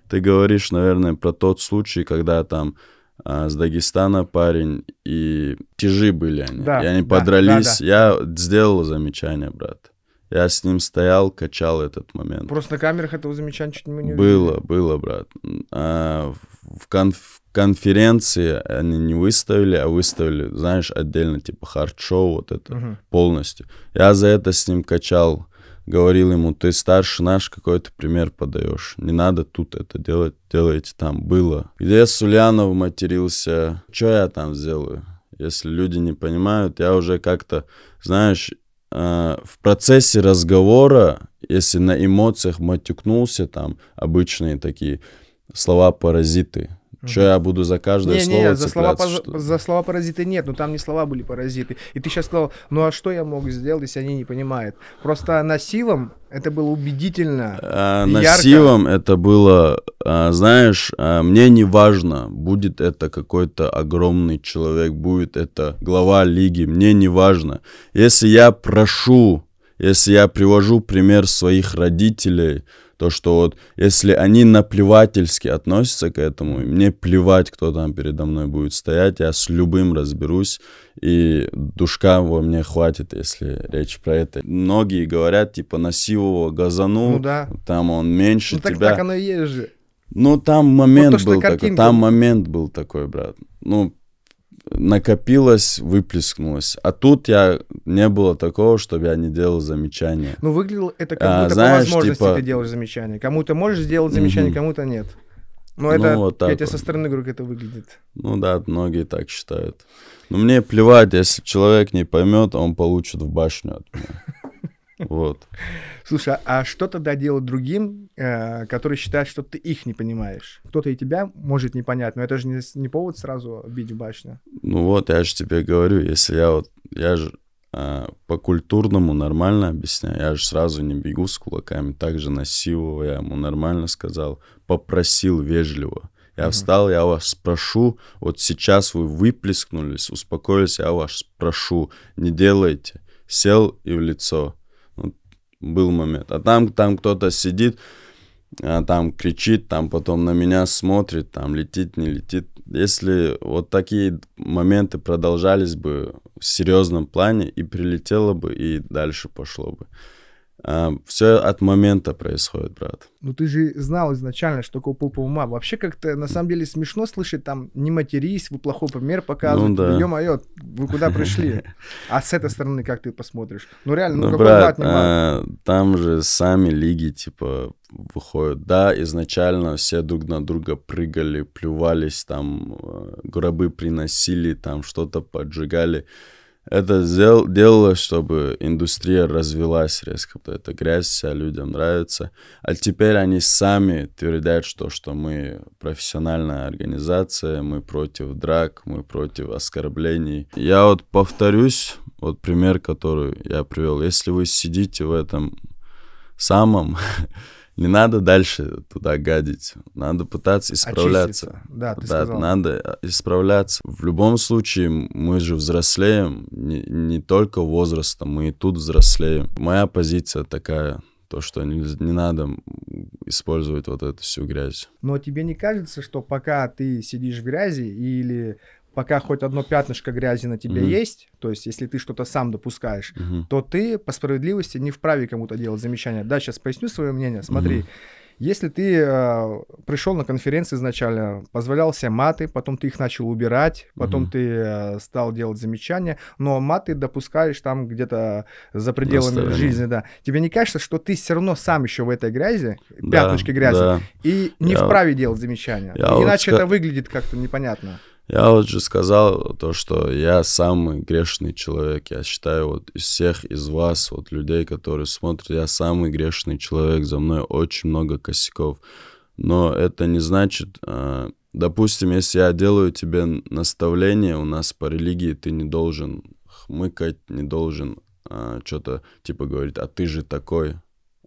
ты говоришь, наверное, про тот случай, когда там а, с Дагестана парень, и тяжи были они. Да, и они да, подрались. Да, да. Я сделал замечание, брат. Я с ним стоял, качал этот момент. Просто на камерах этого замечания чуть мы не Было, было, брат. А, в конф конференции они не выставили, а выставили, знаешь, отдельно, типа хард-шоу, вот это угу. полностью. Я за это с ним качал говорил ему, ты старше наш, какой-то пример подаешь. Не надо тут это делать, делайте там. Было. Где Сулянов матерился, что я там сделаю? Если люди не понимают, я уже как-то, знаешь, э, в процессе разговора, если на эмоциях матюкнулся, там обычные такие слова-паразиты, что я буду за каждое не, слово не, за слова, что... за слова паразиты нет, но там не слова были паразиты. И ты сейчас сказал, ну а что я мог сделать, если они не понимают? Просто насилом это было убедительно. А, ярко. Насилом это было, а, знаешь, а, мне не важно, будет это какой-то огромный человек, будет это глава лиги, мне не важно. Если я прошу, если я привожу пример своих родителей, то, что вот если они наплевательски относятся к этому, мне плевать, кто там передо мной будет стоять, я с любым разберусь, и душка во мне хватит, если речь про это. Многие говорят, типа, на насилового газану, ну, да. там он меньше ну, так, тебя. Так оно и есть же. Ну, там момент вот то, был картинка... такой, там момент был такой, брат. Ну, накопилось, выплеснулось. А тут я не было такого, чтобы я не делал замечания. Ну, выглядело это как а, будто знаешь, по возможности типа... ты делаешь замечание, Кому-то можешь сделать замечание, mm-hmm. кому-то нет. Но ну, это, ну, вот так я тебе вот. со стороны говорю, как это выглядит. Ну да, многие так считают. Но мне плевать, если человек не поймет, он получит в башню от меня. Вот. Слушай, а что тогда делать другим, э, которые считают, что ты их не понимаешь? Кто-то и тебя может не понять, но это же не, не повод сразу бить в башню. Ну вот, я же тебе говорю, если я вот, я же а, по-культурному нормально объясняю, я же сразу не бегу с кулаками, также на силу я ему нормально сказал, попросил вежливо. Я встал, я вас спрошу, вот сейчас вы выплескнулись, успокоились, я вас спрошу, не делайте. Сел и в лицо был момент. А там, там кто-то сидит, а там кричит, там потом на меня смотрит, там летит, не летит. Если вот такие моменты продолжались бы в серьезном плане, и прилетело бы, и дальше пошло бы. А, все от момента происходит, брат. Ну ты же знал изначально, что такое попа ума. Вообще как-то на самом деле смешно слышать там «не матерись», «вы плохой пример показываете», ну, да. Ну, «ё-моё, вы куда пришли?» А с этой стороны как ты посмотришь? Ну реально, ну, ну брат, а, там же сами лиги типа выходят. Да, изначально все друг на друга прыгали, плювались, там э, гробы приносили, там что-то поджигали это сделал, делало, чтобы индустрия развелась резко. Вот эта грязь вся людям нравится. А теперь они сами твердят, что, что мы профессиональная организация, мы против драк, мы против оскорблений. Я вот повторюсь, вот пример, который я привел. Если вы сидите в этом самом Не надо дальше туда гадить. Надо пытаться исправляться. Очиститься. Да, ты да, сказал. Надо исправляться. В любом случае, мы же взрослеем. Не, не только возрастом, мы и тут взрослеем. Моя позиция такая, то, что не, не надо использовать вот эту всю грязь. Но тебе не кажется, что пока ты сидишь в грязи или пока хоть одно пятнышко грязи на тебе mm-hmm. есть, то есть если ты что-то сам допускаешь, mm-hmm. то ты по справедливости не вправе кому-то делать замечания. Да, сейчас поясню свое мнение. Смотри, mm-hmm. если ты э, пришел на конференцию изначально, позволял себе маты, потом ты их начал убирать, потом mm-hmm. ты э, стал делать замечания, но маты допускаешь там где-то за пределами на жизни, да. Тебе не кажется, что ты все равно сам еще в этой грязи, да, пятнышке грязи, да. и не Я... вправе делать замечания? Я Иначе вот... это выглядит как-то непонятно. Я вот же сказал то, что я самый грешный человек. Я считаю, вот из всех из вас, вот людей, которые смотрят, я самый грешный человек. За мной очень много косяков. Но это не значит... А, допустим, если я делаю тебе наставление, у нас по религии ты не должен хмыкать, не должен а, что-то типа говорить, а ты же такой,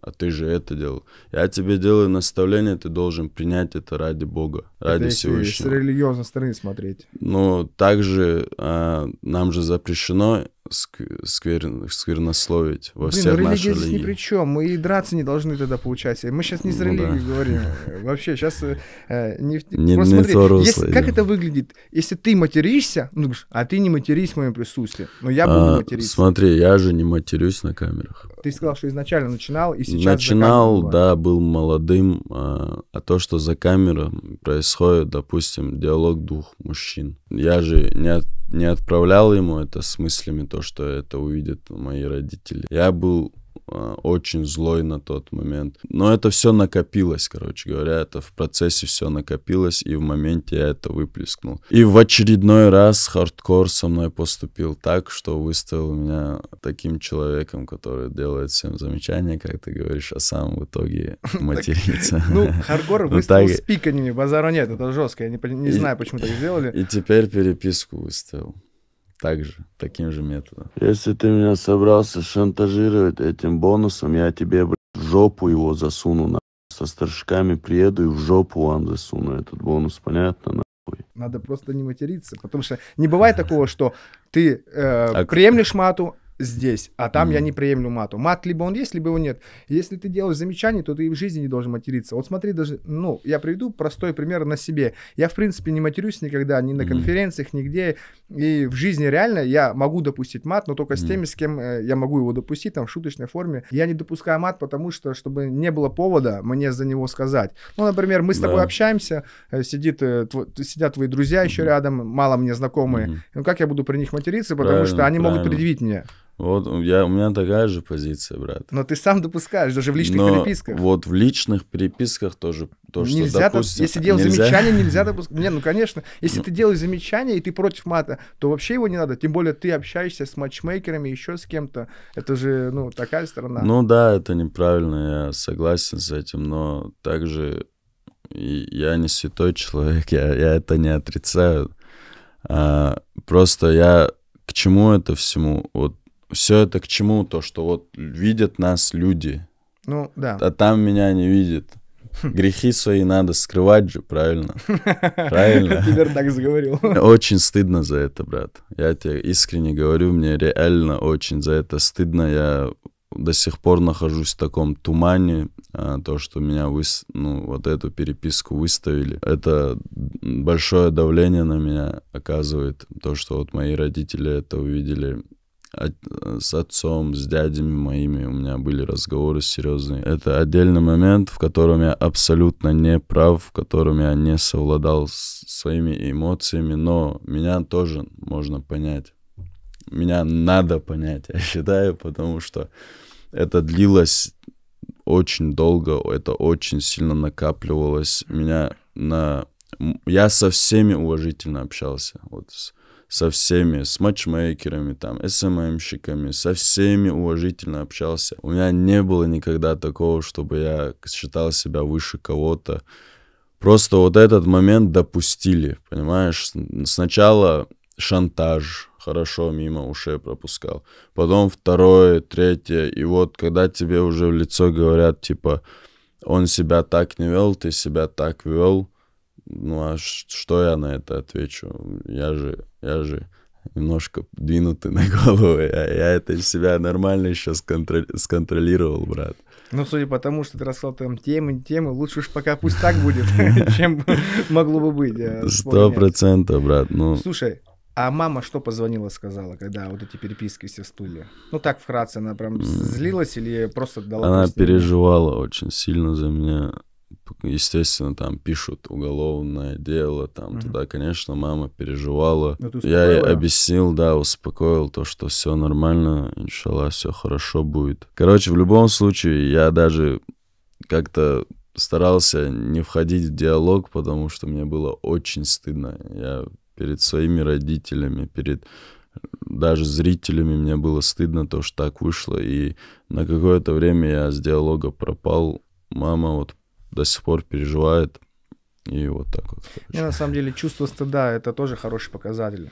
а ты же это делал. Я тебе делаю наставление, ты должен принять это ради Бога ради Это всего С религиозной стороны смотреть. Ну, также а, нам же запрещено сквер, сквернословить во Блин, всех ну, религия здесь ни при чем. Мы и драться не должны тогда получать. Мы сейчас не за религию ну, да. говорим. Вообще, сейчас э, э не, не, просто не смотри, если, как это выглядит? Если ты материшься, ну, а ты не матерись в моем присутствии. Но я буду а, материться. Смотри, я же не матерюсь на камерах. Ты сказал, что изначально начинал и сейчас Начинал, да, был молодым. А, а то, что за камерой происходит происходит, допустим, диалог двух мужчин. Я же не, от, не отправлял ему это с мыслями, то, что это увидят мои родители. Я был а, очень злой на тот момент. Но это все накопилось, короче говоря, это в процессе все накопилось, и в моменте я это выплеснул. И в очередной раз хардкор со мной поступил так, что выставил меня таким человеком, который делает всем замечания, как ты говоришь, а сам в итоге матерится. Ну, хардкор выставил с пиканьями, базара нет, это жестко, я не знаю, почему так сделали. И теперь переписку выставил также, таким же методом. Если ты меня собрался шантажировать этим бонусом, я тебе, в жопу его засуну, на со старшками приеду и в жопу вам засуну этот бонус, понятно, на? Надо просто не материться, потому что не бывает такого, что ты э, а... приемлешь мату, здесь, а там mm. я не приемлю мату. Мат либо он есть, либо его нет. Если ты делаешь замечание, то ты и в жизни не должен материться. Вот смотри, даже, ну, я приведу простой пример на себе. Я, в принципе, не матерюсь никогда, ни на конференциях, нигде. И в жизни реально я могу допустить мат, но только с теми, с кем э, я могу его допустить, там, в шуточной форме. Я не допускаю мат, потому что, чтобы не было повода мне за него сказать. Ну, например, мы с тобой да. общаемся, э, сидит, э, тв... сидят твои друзья еще рядом, мало мне знакомые. Ну, как я буду при них материться, потому Правильно, что они правильно. могут предъявить мне. Вот я, у меня такая же позиция, брат. Но ты сам допускаешь, даже в личных Но переписках. Вот в личных переписках тоже то, что нельзя, допустим, Если делать нельзя... замечания, нельзя допускать. Не, ну конечно, если ты делаешь замечания и ты против мата, то вообще его не надо. Тем более ты общаешься с матчмейкерами, еще с кем-то. Это же, ну, такая сторона. Ну да, это неправильно, я согласен с этим, но также я не святой человек, я, я это не отрицаю. А, просто я к чему это всему? Вот все это к чему? То, что вот видят нас люди. Ну, да. А там меня не видит. Хм. Грехи свои надо скрывать же, правильно? Правильно. Теперь так заговорил. Очень стыдно за это, брат. Я тебе искренне говорю, мне реально очень за это стыдно. Я до сих пор нахожусь в таком тумане, а, то, что меня вы, ну, вот эту переписку выставили. Это большое давление на меня оказывает, то, что вот мои родители это увидели, Э, с отцом, с дядями моими у меня были разговоры серьезные. Это отдельный момент, в котором я абсолютно не прав, в котором я не совладал с своими эмоциями, но меня тоже можно понять. Меня надо понять, я считаю, потому что это длилось очень долго, это очень сильно накапливалось. Меня на... Я со всеми уважительно общался. Вот с со всеми, с матчмейкерами, там, СММщиками, эм со всеми уважительно общался. У меня не было никогда такого, чтобы я считал себя выше кого-то. Просто вот этот момент допустили, понимаешь? Сначала шантаж, хорошо мимо ушей пропускал. Потом второе, третье. И вот когда тебе уже в лицо говорят, типа, он себя так не вел, ты себя так вел, ну а что я на это отвечу? Я же, я же немножко двинутый на голову. Я, я это себя нормально еще сконтроль, сконтролировал, брат. Ну, судя по тому, что ты рассказал там темы, темы, лучше уж пока пусть так будет, чем могло бы быть. Сто процентов, брат. Ну... Слушай, а мама что позвонила, сказала, когда вот эти переписки все всплыли? Ну, так вкратце, она прям злилась или просто дала... Она переживала очень сильно за меня естественно, там пишут уголовное дело, там угу. туда, конечно, мама переживала. Ну, я ей объяснил, да, успокоил то, что все нормально, иншалла, все хорошо будет. Короче, в любом случае, я даже как-то старался не входить в диалог, потому что мне было очень стыдно. Я перед своими родителями, перед даже зрителями мне было стыдно то, что так вышло. И на какое-то время я с диалога пропал. Мама вот до сих пор переживает. И вот так вот. Короче. Не, на самом деле чувство стыда это тоже хороший показатель.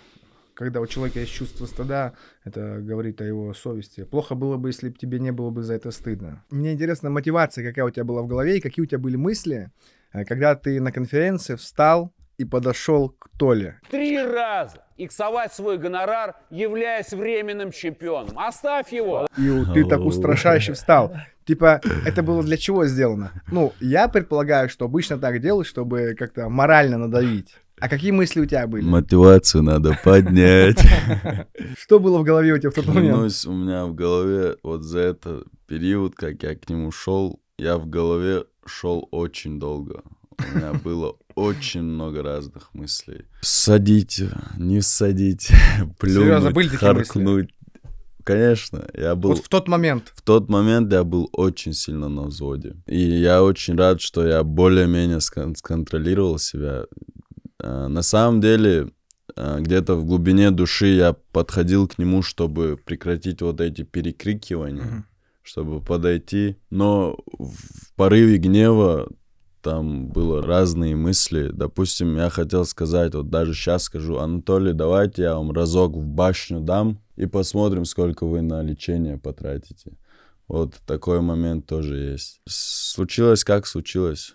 Когда у человека есть чувство стыда, это говорит о его совести. Плохо было бы, если бы тебе не было бы за это стыдно. Мне интересна мотивация, какая у тебя была в голове и какие у тебя были мысли, э, когда ты на конференции встал и подошел к Толе. Три раза иксовать свой гонорар, являясь временным чемпионом. Оставь его! И ты так устрашающе встал. Типа, это было для чего сделано? Ну, я предполагаю, что обычно так делают, чтобы как-то морально надавить. А какие мысли у тебя были? Мотивацию надо поднять. Что было в голове у тебя в тот момент? Клянусь, у меня в голове вот за этот период, как я к нему шел, я в голове шел очень долго. У меня было очень много разных мыслей. Садить, не садить, плюнуть, харкнуть. Конечно, я был... Вот в тот момент? В тот момент я был очень сильно на взводе. И я очень рад, что я более-менее скон- сконтролировал себя. А, на самом деле, а, где-то в глубине души я подходил к нему, чтобы прекратить вот эти перекрикивания, mm-hmm. чтобы подойти. Но в порыве гнева там было разные мысли. Допустим, я хотел сказать, вот даже сейчас скажу, Анатолий, давайте я вам разок в башню дам и посмотрим, сколько вы на лечение потратите. Вот такой момент тоже есть. Случилось как случилось.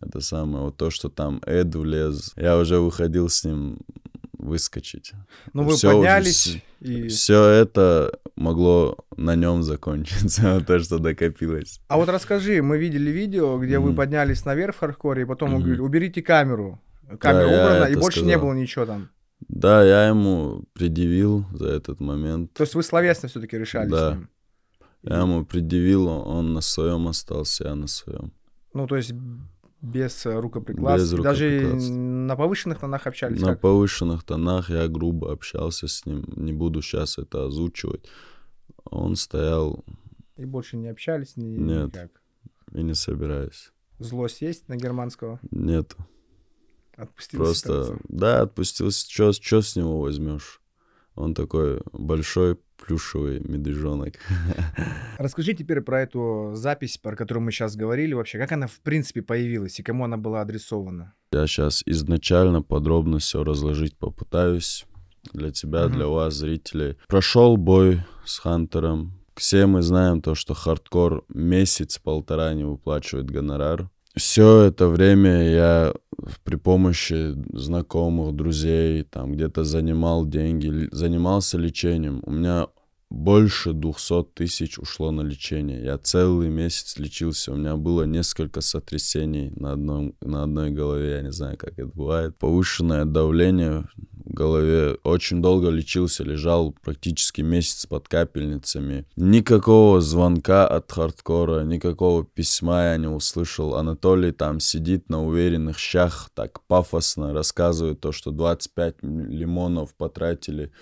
Это самое, вот то, что там Эд влез. Я уже выходил с ним выскочить. Ну, вы все, поднялись. Уже, и... Все это могло на нем закончиться, то, что докопилось. А вот расскажи, мы видели видео, где вы поднялись наверх в хардкоре, и потом mm говорили, уберите камеру. Камера да, убрана, и больше сказал. не было ничего там. Да, я ему предъявил за этот момент. То есть вы словесно все-таки решали да. с ним? Я ему предъявил, он на своем остался, я на своем. Ну, то есть без э, рукоприкладств. Без Даже на повышенных тонах общались. На как? повышенных тонах я грубо общался с ним. Не буду сейчас это озвучивать. Он стоял. И больше не общались ни... Нет, никак. И не собираюсь. Злость есть на германского? Нет. Отпустил Просто, ситуацию. да, отпустился. Чё, с него возьмешь? Он такой большой, плюшевый медвежонок. Расскажи теперь про эту запись, про которую мы сейчас говорили вообще. Как она, в принципе, появилась и кому она была адресована? Я сейчас изначально подробно все разложить попытаюсь. Для тебя, угу. для вас, зрителей. Прошел бой с Хантером. Все мы знаем то, что хардкор месяц-полтора не выплачивает гонорар все это время я при помощи знакомых, друзей, там где-то занимал деньги, занимался лечением. У меня больше 200 тысяч ушло на лечение. Я целый месяц лечился. У меня было несколько сотрясений на, одном, на одной голове. Я не знаю, как это бывает. Повышенное давление в голове. Очень долго лечился, лежал практически месяц под капельницами. Никакого звонка от хардкора, никакого письма я не услышал. Анатолий там сидит на уверенных щах, так пафосно рассказывает то, что 25 лимонов потратили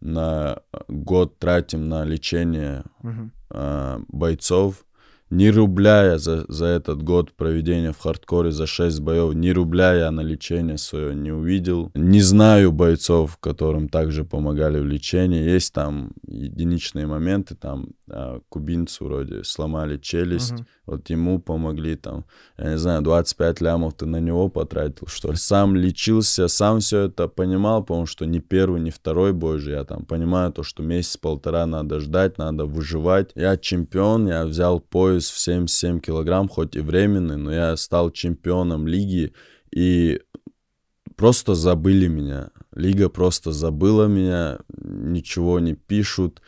на год тратим на лечение угу. э, бойцов, не рубляя за, за этот год проведения в хардкоре за 6 боев, не рубляя а на лечение свое не увидел. Не знаю бойцов, которым также помогали в лечении. Есть там единичные моменты, там а, кубинцу вроде, сломали челюсть, угу. вот ему помогли там, я не знаю, 25 лямов ты на него потратил, что ли. Сам лечился, сам все это понимал, потому что не первый, не второй бой же, я там понимаю то, что месяц-полтора надо ждать, надо выживать. Я чемпион, я взял пояс в 77 килограмм, хоть и временный, но я стал чемпионом лиги, и просто забыли меня. Лига просто забыла меня, ничего не пишут,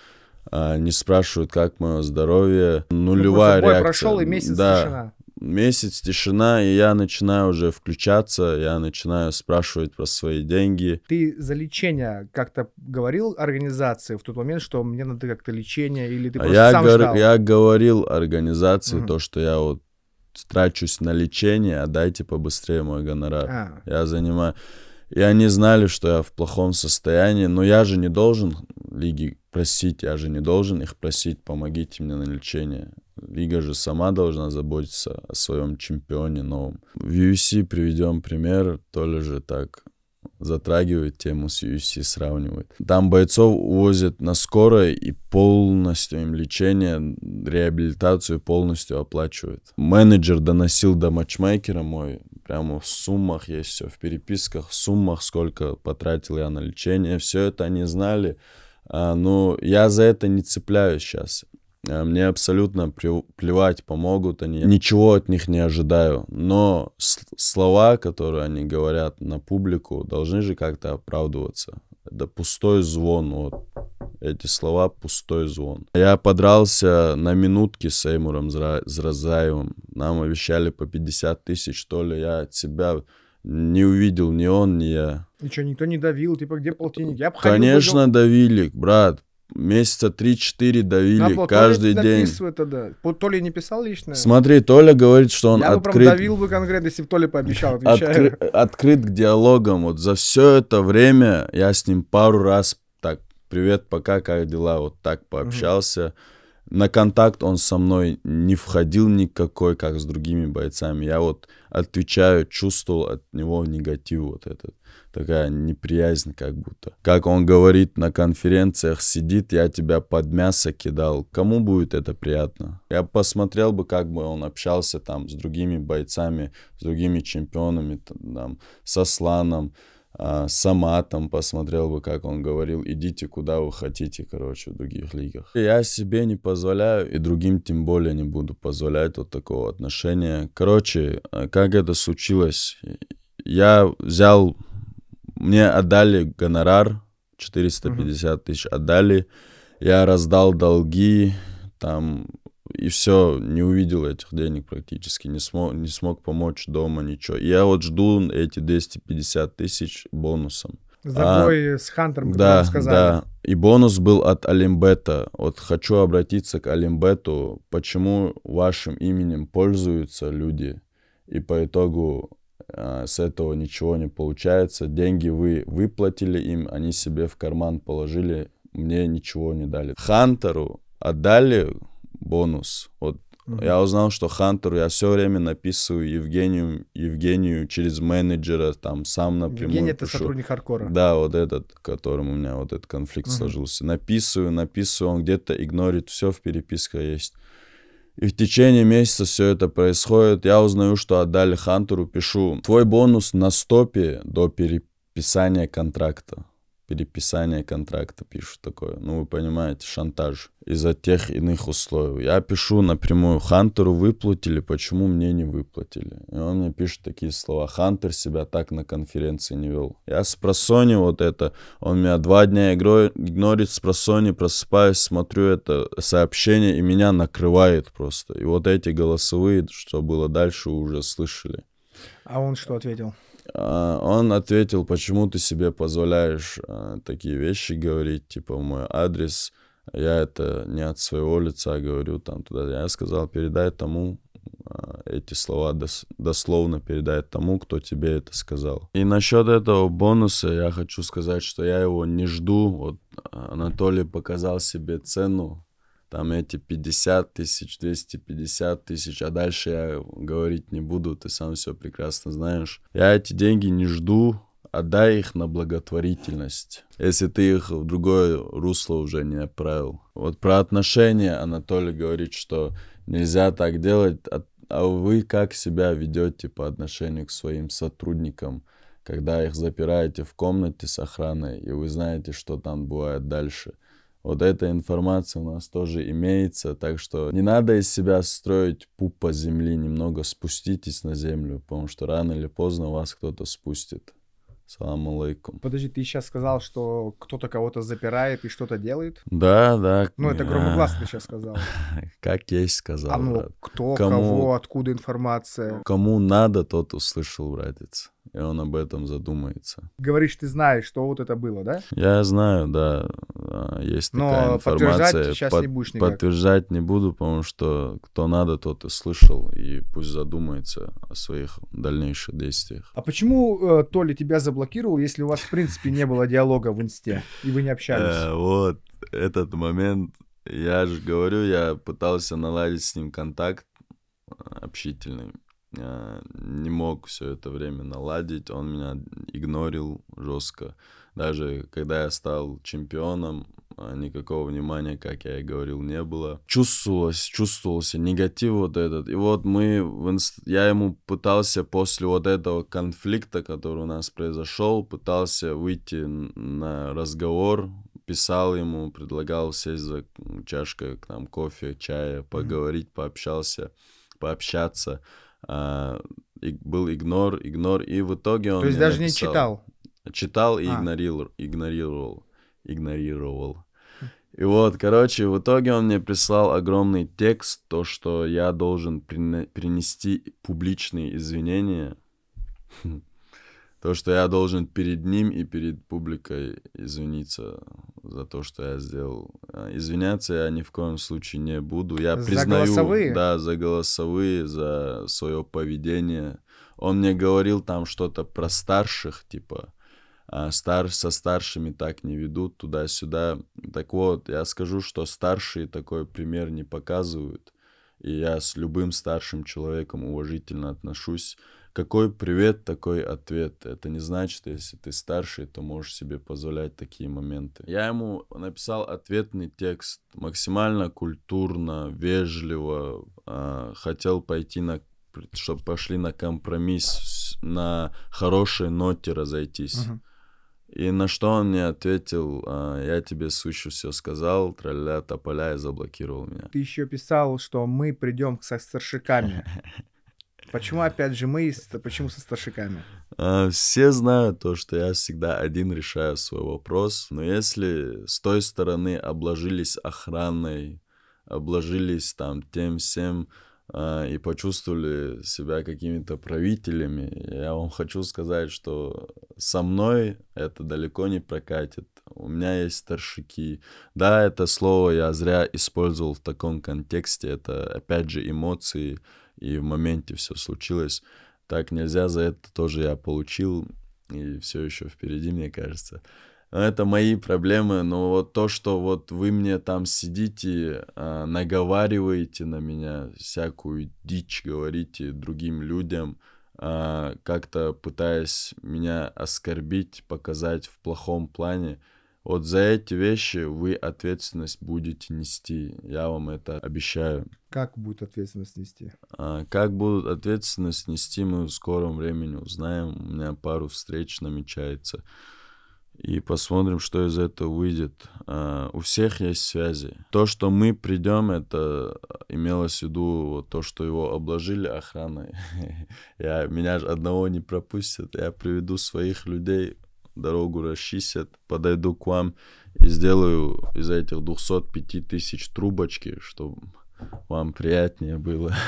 а, не спрашивают, как мое здоровье. Нулевая ну, реакция. прошел и месяц да. тишина. Месяц тишина, и я начинаю уже включаться, я начинаю спрашивать про свои деньги. Ты за лечение как-то говорил организации в тот момент, что мне надо как-то лечение, или ты а просто я сам гор- ждал? Я говорил организации mm-hmm. то, что я вот трачусь на лечение, а дайте побыстрее мой гонорар. А. Я занимаю... И они знали, что я в плохом состоянии, но я же не должен лиги просить, я же не должен их просить, помогите мне на лечение. Лига же сама должна заботиться о своем чемпионе новом. В UFC приведем пример, то ли же так затрагивает тему с UFC, сравнивает. Там бойцов увозят на скорой и полностью им лечение, реабилитацию полностью оплачивают. Менеджер доносил до матчмейкера мой, прямо в суммах есть все, в переписках, в суммах, сколько потратил я на лечение. Все это они знали, а, но я за это не цепляюсь сейчас. Э, мне абсолютно плевать, помогут они. Ничего от них не ожидаю. Но слова, которые они говорят на публику, должны же как-то оправдываться. Это пустой звон. Вот эти слова пустой звон. Я подрался на минутке с Эймуром Зразаевым. Нам обещали по 50 тысяч, что ли. Я от себя не увидел ни он, ни я. и Ничего, никто не давил, типа, где полтинник? Я Конечно, ходил, давили, брат месяца 3-4 давили Надо каждый то день. Это, да. Толя не писал лично? Смотри, Толя говорит, что он Я открыт... Я бы давил бы конкретно, если бы Толя пообещал, отвечаю. Откры... Открыт к диалогам. Вот за все это время я с ним пару раз так, привет, пока, как дела, вот так пообщался. Угу. На контакт он со мной не входил никакой, как с другими бойцами. Я вот отвечаю, чувствовал от него негатив вот этот такая неприязнь как будто. Как он говорит на конференциях, сидит, я тебя под мясо кидал. Кому будет это приятно? Я посмотрел бы, как бы он общался там с другими бойцами, с другими чемпионами, там, там со Сланом, а, сама там посмотрел бы, как он говорил, идите куда вы хотите, короче, в других лигах. Я себе не позволяю, и другим тем более не буду позволять вот такого отношения. Короче, э, как это случилось? Я взял мне отдали гонорар, 450 угу. тысяч отдали. Я раздал долги, там, и все, не увидел этих денег практически, не смог, не смог помочь дома, ничего. я вот жду эти 250 тысяч бонусом. За а, бой а, с Хантером, да, сказали. Да, и бонус был от Алимбета. Вот хочу обратиться к Алимбету, почему вашим именем пользуются люди, и по итогу а, с этого ничего не получается. Деньги вы выплатили им, они себе в карман положили, мне ничего не дали. Хантеру отдали бонус. Вот mm-hmm. я узнал, что Хантеру я все время написываю Евгению, Евгению через менеджера, там сам напрямую. Евгений пишу. это сотрудник хардкора. Да, вот этот, которым у меня вот этот конфликт mm-hmm. сложился. Написываю, написываю, он где-то игнорит, все в переписках есть. И в течение месяца все это происходит. Я узнаю, что отдали Хантеру, пишу. Твой бонус на стопе до переписания контракта переписание контракта пишут такое. Ну, вы понимаете, шантаж из-за тех иных условий. Я пишу напрямую, Хантеру выплатили, почему мне не выплатили? И он мне пишет такие слова, Хантер себя так на конференции не вел. Я с просони вот это, он меня два дня игнорит с просони, просыпаюсь, смотрю это сообщение, и меня накрывает просто. И вот эти голосовые, что было дальше, уже слышали. А он что ответил? А, он ответил, почему ты себе позволяешь а, такие вещи говорить, типа мой адрес, я это не от своего лица говорю, там туда. Я сказал, передай тому, а, эти слова дос дословно передай тому, кто тебе это сказал. И насчет этого бонуса я хочу сказать, что я его не жду. Вот Анатолий показал себе цену там эти 50 тысяч, 250 тысяч, а дальше я говорить не буду, ты сам все прекрасно знаешь. Я эти деньги не жду, отдай их на благотворительность, если ты их в другое русло уже не отправил. Вот про отношения Анатолий говорит, что нельзя так делать, а, а вы как себя ведете по отношению к своим сотрудникам, когда их запираете в комнате с охраной, и вы знаете, что там бывает дальше. Вот эта информация у нас тоже имеется, так что не надо из себя строить пупа земли, немного спуститесь на землю, потому что рано или поздно вас кто-то спустит. Салам алейкум. Подожди, ты сейчас сказал, что кто-то кого-то запирает и что-то делает? Да, да. Ну, это громогласно ты сейчас сказал. Как есть сказал, А ну, кто, кому, кого, откуда информация? Кому надо, тот услышал, братец и он об этом задумается. Говоришь, ты знаешь, что вот это было, да? Я знаю, да, а, есть Но такая информация. подтверждать сейчас Под, не будешь никак. Подтверждать не буду, потому что кто надо, тот и слышал, и пусть задумается о своих дальнейших действиях. А почему э, Толя тебя заблокировал, если у вас, в принципе, не было диалога в инсте, и вы не общались? Э, вот, этот момент, я же говорю, я пытался наладить с ним контакт э, общительный. Э, не мог все это время наладить, он меня игнорил жестко. Даже когда я стал чемпионом, э, никакого внимания, как я и говорил, не было. Чувствовалось, чувствовался негатив вот этот. И вот мы, я ему пытался после вот этого конфликта, который у нас произошел, пытался выйти на разговор, писал ему, предлагал сесть за чашкой к нам кофе, чая, поговорить, пообщался, пообщаться. А, был игнор, игнор, и в итоге он... То есть даже написал, не читал? Читал и а. игнорировал, игнорировал, игнорировал. Хм. И вот, короче, в итоге он мне прислал огромный текст, то, что я должен принести публичные извинения то, что я должен перед ним и перед публикой извиниться за то, что я сделал. А, извиняться я ни в коем случае не буду. Я за признаю, голосовые? да, за голосовые, за свое поведение. Он мне говорил там что-то про старших, типа а, стар со старшими так не ведут туда-сюда. Так вот, я скажу, что старшие такой пример не показывают и я с любым старшим человеком уважительно отношусь. Какой привет, такой ответ. Это не значит, если ты старший, то можешь себе позволять такие моменты. Я ему написал ответный текст, максимально культурно, вежливо, э, хотел пойти на, чтобы пошли на компромисс, на хорошей ноте разойтись. Uh-huh. И на что он мне ответил, «А, я тебе суще все сказал, тролля тополя и заблокировал меня. Ты еще писал, что мы придем со старшиками. Почему, опять же, мы, почему со старшиками? А, все знают то, что я всегда один решаю свой вопрос, но если с той стороны обложились охраной, обложились там тем всем, а, и почувствовали себя какими-то правителями. Я вам хочу сказать, что со мной это далеко не прокатит. У меня есть старшики. Да, это слово я зря использовал в таком контексте. Это, опять же, эмоции, и в моменте все случилось. Так нельзя, за это тоже я получил, и все еще впереди, мне кажется это мои проблемы, но вот то, что вот вы мне там сидите, а, наговариваете на меня всякую дичь, говорите другим людям, а, как-то пытаясь меня оскорбить, показать в плохом плане, вот за эти вещи вы ответственность будете нести. Я вам это обещаю. Как будет ответственность нести? А, как будут ответственность нести, мы в скором времени узнаем. У меня пару встреч намечается и посмотрим, что из этого выйдет. А, у всех есть связи. То, что мы придем, это имелось в виду то, что его обложили охраной. я, меня же одного не пропустят. Я приведу своих людей, дорогу расчистят, подойду к вам и сделаю из этих 205 тысяч трубочки, чтобы вам приятнее было.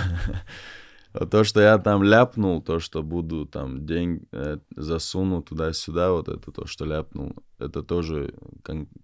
А то, что я там ляпнул, то, что буду там день э, засуну туда-сюда, вот это то, что ляпнул, это тоже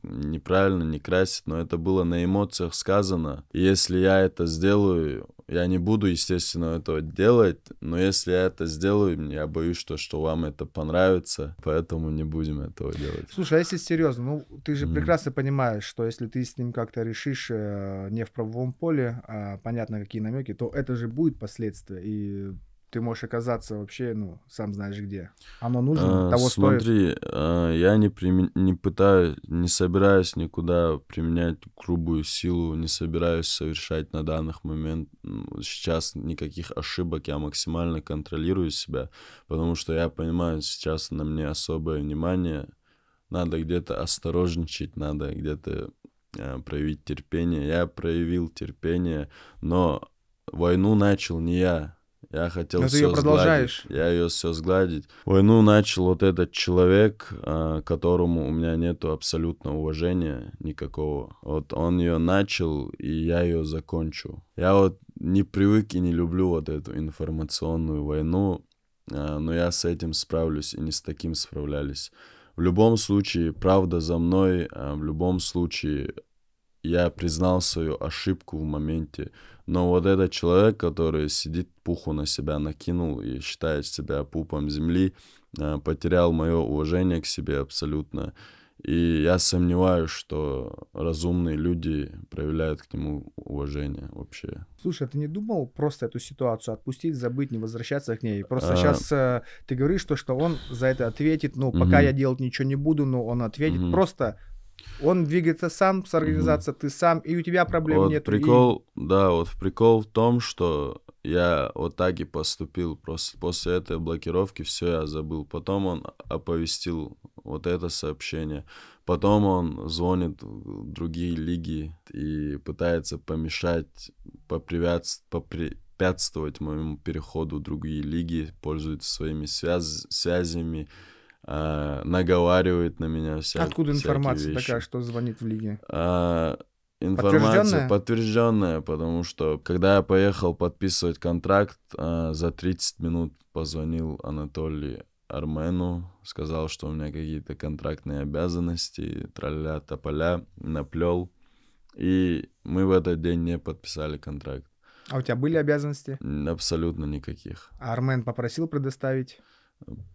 неправильно, не красит, но это было на эмоциях сказано. если я это сделаю, я не буду, естественно, этого делать, но если я это сделаю, я боюсь, что, что вам это понравится, поэтому не будем этого делать. Слушай, а если серьезно, ну ты же mm. прекрасно понимаешь, что если ты с ним как-то решишь э, не в правовом поле, а понятно какие намеки, то это же будет последствия, и ты можешь оказаться вообще, ну, сам знаешь где. Оно нужно, а, того смотри, стоит. А, я не, прим... не пытаюсь, не собираюсь никуда применять грубую силу, не собираюсь совершать на данных момент сейчас никаких ошибок, я максимально контролирую себя, потому что я понимаю, сейчас на мне особое внимание, надо где-то осторожничать, надо где-то а, проявить терпение. Я проявил терпение, но войну начал не я, я хотел Но все ее продолжаешь. Сгладить. Я ее все сгладить. Войну начал вот этот человек, а, которому у меня нету абсолютно уважения никакого. Вот он ее начал, и я ее закончу. Я вот не привык и не люблю вот эту информационную войну, а, но я с этим справлюсь и не с таким справлялись. В любом случае, правда за мной, а, в любом случае, я признал свою ошибку в моменте, но вот этот человек, который сидит, пуху на себя накинул и считает себя пупом земли, э, потерял мое уважение к себе абсолютно. И я сомневаюсь, что разумные люди проявляют к нему уважение вообще. Слушай, а ты не думал просто эту ситуацию отпустить, забыть, не возвращаться к ней? Просто а... сейчас э, ты говоришь, то, что он за это ответит, ну, пока угу. я делать ничего не буду, но он ответит. Угу. Просто он двигается сам, с организацией ты сам, и у тебя проблем вот нет. Прикол, и... да, вот прикол в том, что я вот так и поступил. Просто после этой блокировки все я забыл. Потом он оповестил вот это сообщение. Потом он звонит в другие лиги и пытается помешать, попривятствовать, попрепятствовать моему переходу в другие лиги, пользуется своими связ связями, Э, наговаривает на меня вся, Откуда информация вещи. такая, что звонит в лиге? А, информация подтвержденная? потому что когда я поехал подписывать контракт, а, за 30 минут позвонил Анатолий Армену, сказал, что у меня какие-то контрактные обязанности, тролля тополя, наплел. И мы в этот день не подписали контракт. А у тебя были обязанности? Абсолютно никаких. А Армен попросил предоставить?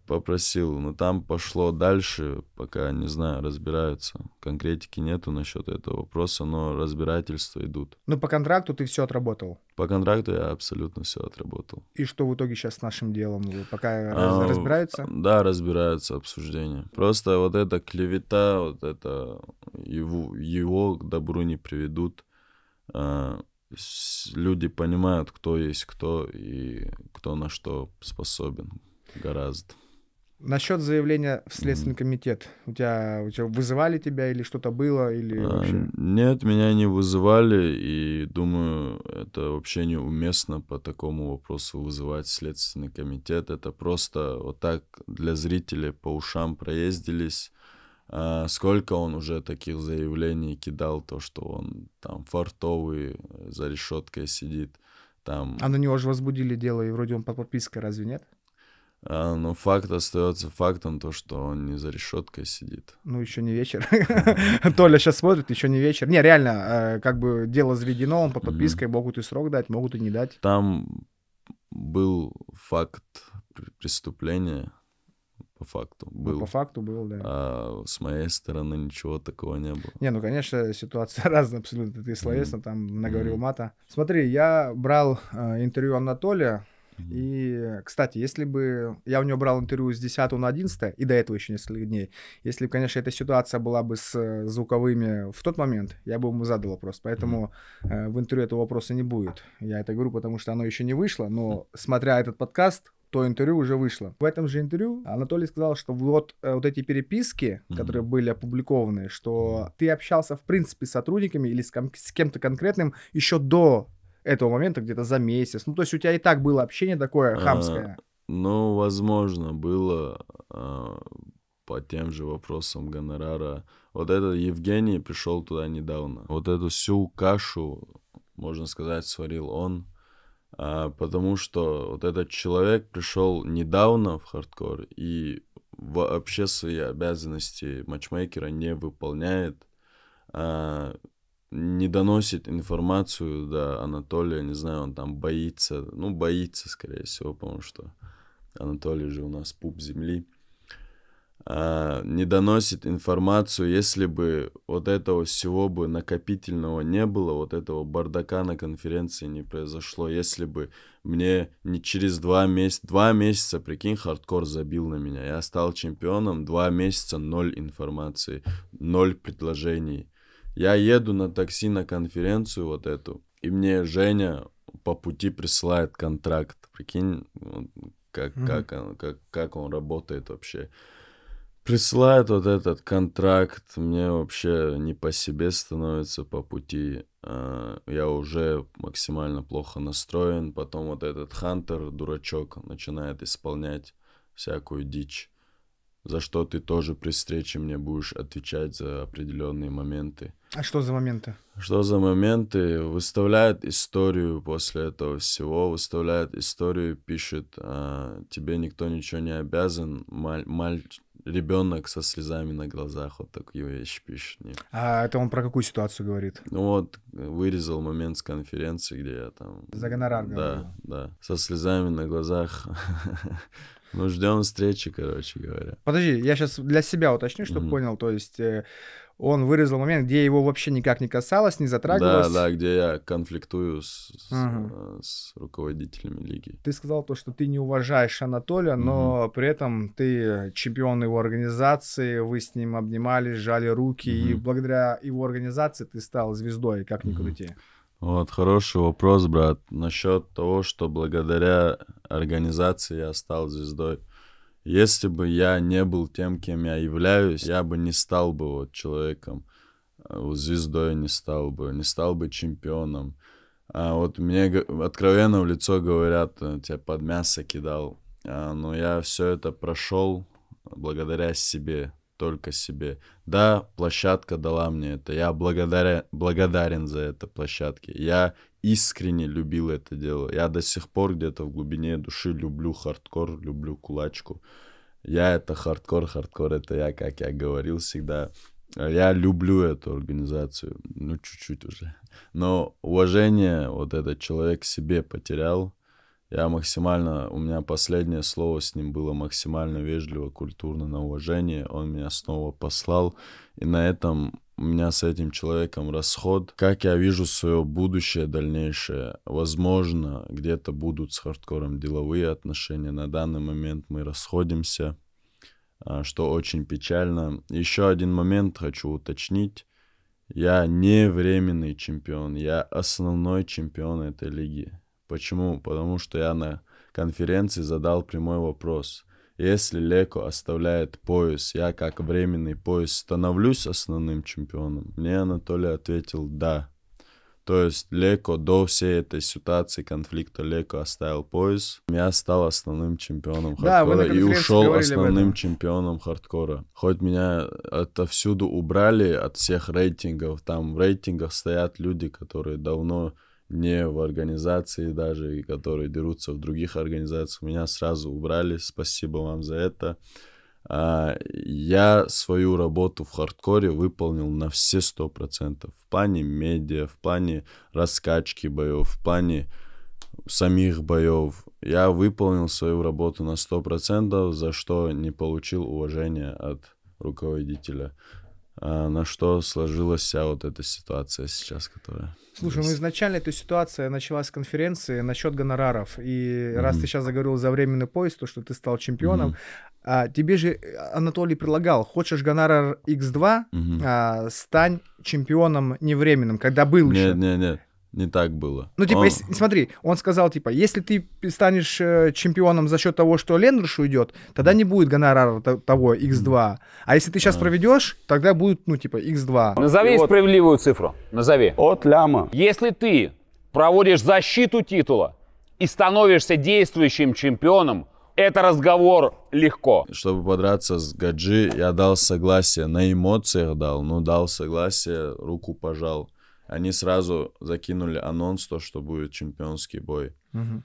попросил, но там пошло дальше, пока, не знаю, разбираются. Конкретики нету насчет этого вопроса, но разбирательства идут. Ну, по контракту ты все отработал? По контракту я абсолютно все отработал. И что в итоге сейчас с нашим делом? пока а, разбираются? Да, разбираются обсуждения. Просто вот эта клевета, вот это его, его к добру не приведут. А, люди понимают, кто есть кто и кто на что способен. Гораздо. Насчет заявления в Следственный комитет. У тебя, у тебя вызывали тебя или что-то было? Или а, вообще? Нет, меня не вызывали, и думаю, это вообще неуместно по такому вопросу вызывать Следственный комитет. Это просто вот так для зрителей по ушам проездились. А сколько он уже таких заявлений кидал, то, что он там фартовый, за решеткой сидит. Там... А на него же возбудили дело, и вроде он под подпиской, разве нет? Ну, факт остается фактом, то, что он не за решеткой сидит. Ну, еще не вечер. Толя сейчас смотрит, еще не вечер. Не, реально, э, как бы дело заведено, он по подписке, могут и срок дать, могут и не дать. Там был факт преступления, по факту ну, был. по факту был, да. А с моей стороны ничего такого не было. Не, ну, конечно, ситуация разная абсолютно. Ты словесно там наговорил мата. Смотри, я брал э, интервью Анатолия и, кстати, если бы я у него брал интервью с 10 на 11, и до этого еще несколько дней, если бы, конечно, эта ситуация была бы с э, звуковыми в тот момент, я бы ему задал вопрос. Поэтому э, в интервью этого вопроса не будет. Я это говорю, потому что оно еще не вышло, но смотря этот подкаст, то интервью уже вышло. В этом же интервью Анатолий сказал, что вот, э, вот эти переписки, mm-hmm. которые были опубликованы, что ты общался, в принципе, с сотрудниками или с, ком- с кем-то конкретным еще до этого момента где-то за месяц. Ну, то есть у тебя и так было общение такое а, хамское. А, ну, возможно, было а, по тем же вопросам гонорара. Вот этот Евгений пришел туда недавно. Вот эту всю кашу, можно сказать, сварил он. А, потому что вот этот человек пришел недавно в хардкор и вообще свои обязанности матчмейкера не выполняет. А, не доносит информацию до Анатолия, не знаю, он там боится, ну, боится, скорее всего, потому что Анатолий же у нас пуп земли, а, не доносит информацию, если бы вот этого всего бы накопительного не было, вот этого бардака на конференции не произошло, если бы мне не через два месяца, два месяца, прикинь, хардкор забил на меня, я стал чемпионом, два месяца ноль информации, ноль предложений, я еду на такси на конференцию вот эту, и мне Женя по пути присылает контракт. Прикинь, как, mm как, он, как, как он работает вообще. Присылает вот этот контракт, мне вообще не по себе становится по пути. А, я уже максимально плохо настроен. Потом вот этот Хантер, дурачок, начинает исполнять всякую дичь за что ты тоже при встрече мне будешь отвечать за определенные моменты. А что за моменты? Что за моменты? Выставляет историю после этого всего, выставляет историю, пишет, а, тебе никто ничего не обязан, маль, маль, ребенок со слезами на глазах, вот такую вещь пишет. Мне. А это он про какую ситуацию говорит? Ну вот, вырезал момент с конференции, где я там... За гонорар Да, да, со слезами на глазах Ну, ждем встречи, короче говоря. Подожди, я сейчас для себя уточню, чтобы mm-hmm. понял. То есть э, он вырезал момент, где его вообще никак не касалось, не затрагивалось. Да, да, где я конфликтую с, mm-hmm. с, э, с руководителями лиги. Ты сказал то, что ты не уважаешь Анатолия, но mm-hmm. при этом ты чемпион его организации, вы с ним обнимались, жали руки, mm-hmm. и благодаря его организации ты стал звездой, как ни mm-hmm. крути. Вот, хороший вопрос, брат, насчет того, что благодаря организации я стал звездой. Если бы я не был тем, кем я являюсь, я бы не стал бы вот человеком, э, звездой не стал бы, не стал бы чемпионом. А вот мне откровенно в лицо говорят, э, тебя под мясо кидал. А, но я все это прошел благодаря себе, только себе. Да, площадка дала мне это. Я благодаря, благодарен за это площадке. Я искренне любил это дело. Я до сих пор где-то в глубине души люблю хардкор, люблю кулачку. Я это хардкор, хардкор это я, как я говорил всегда. Я люблю эту организацию, ну чуть-чуть уже. Но уважение вот этот человек себе потерял, я максимально, у меня последнее слово с ним было максимально вежливо, культурно, на уважение. Он меня снова послал. И на этом у меня с этим человеком расход. Как я вижу свое будущее дальнейшее, возможно, где-то будут с хардкором деловые отношения. На данный момент мы расходимся, а, что очень печально. Еще один момент хочу уточнить. Я не временный чемпион, я основной чемпион этой лиги. Почему? Потому что я на конференции задал прямой вопрос. Если Леко оставляет пояс, я как временный пояс становлюсь основным чемпионом? Мне Анатолий ответил «да». То есть Леко до всей этой ситуации конфликта Леко оставил пояс. Я стал основным чемпионом хардкора да, и ушел основным чемпионом хардкора. Хоть меня отовсюду убрали от всех рейтингов, там в рейтингах стоят люди, которые давно не в организации даже, и которые дерутся в других организациях. Меня сразу убрали, спасибо вам за это. А, я свою работу в хардкоре выполнил на все сто процентов В плане медиа, в плане раскачки боев, в плане самих боев. Я выполнил свою работу на сто процентов за что не получил уважения от руководителя. А, на что сложилась вся вот эта ситуация сейчас, которая... Слушай, ну есть. ну изначально эта ситуация началась с конференции насчет гонораров. И mm-hmm. раз ты сейчас заговорил за временный поезд, то, что ты стал чемпионом, mm-hmm. а, тебе же э, Анатолий предлагал, хочешь гонорар X2, mm а, стань чемпионом не временным, когда был нет, еще. Нет, нет, нет не так было. Ну, типа, он... если, смотри, он сказал, типа, если ты станешь э, чемпионом за счет того, что Лендерш уйдет, тогда не будет гонорара того X2. А если ты сейчас а. проведешь, тогда будет, ну, типа, X2. Назови вот... справедливую цифру. Назови. От ляма. Если ты проводишь защиту титула и становишься действующим чемпионом, это разговор легко. Чтобы подраться с Гаджи, я дал согласие, на эмоциях дал, но дал согласие, руку пожал они сразу закинули анонс, то, что будет чемпионский бой. Угу.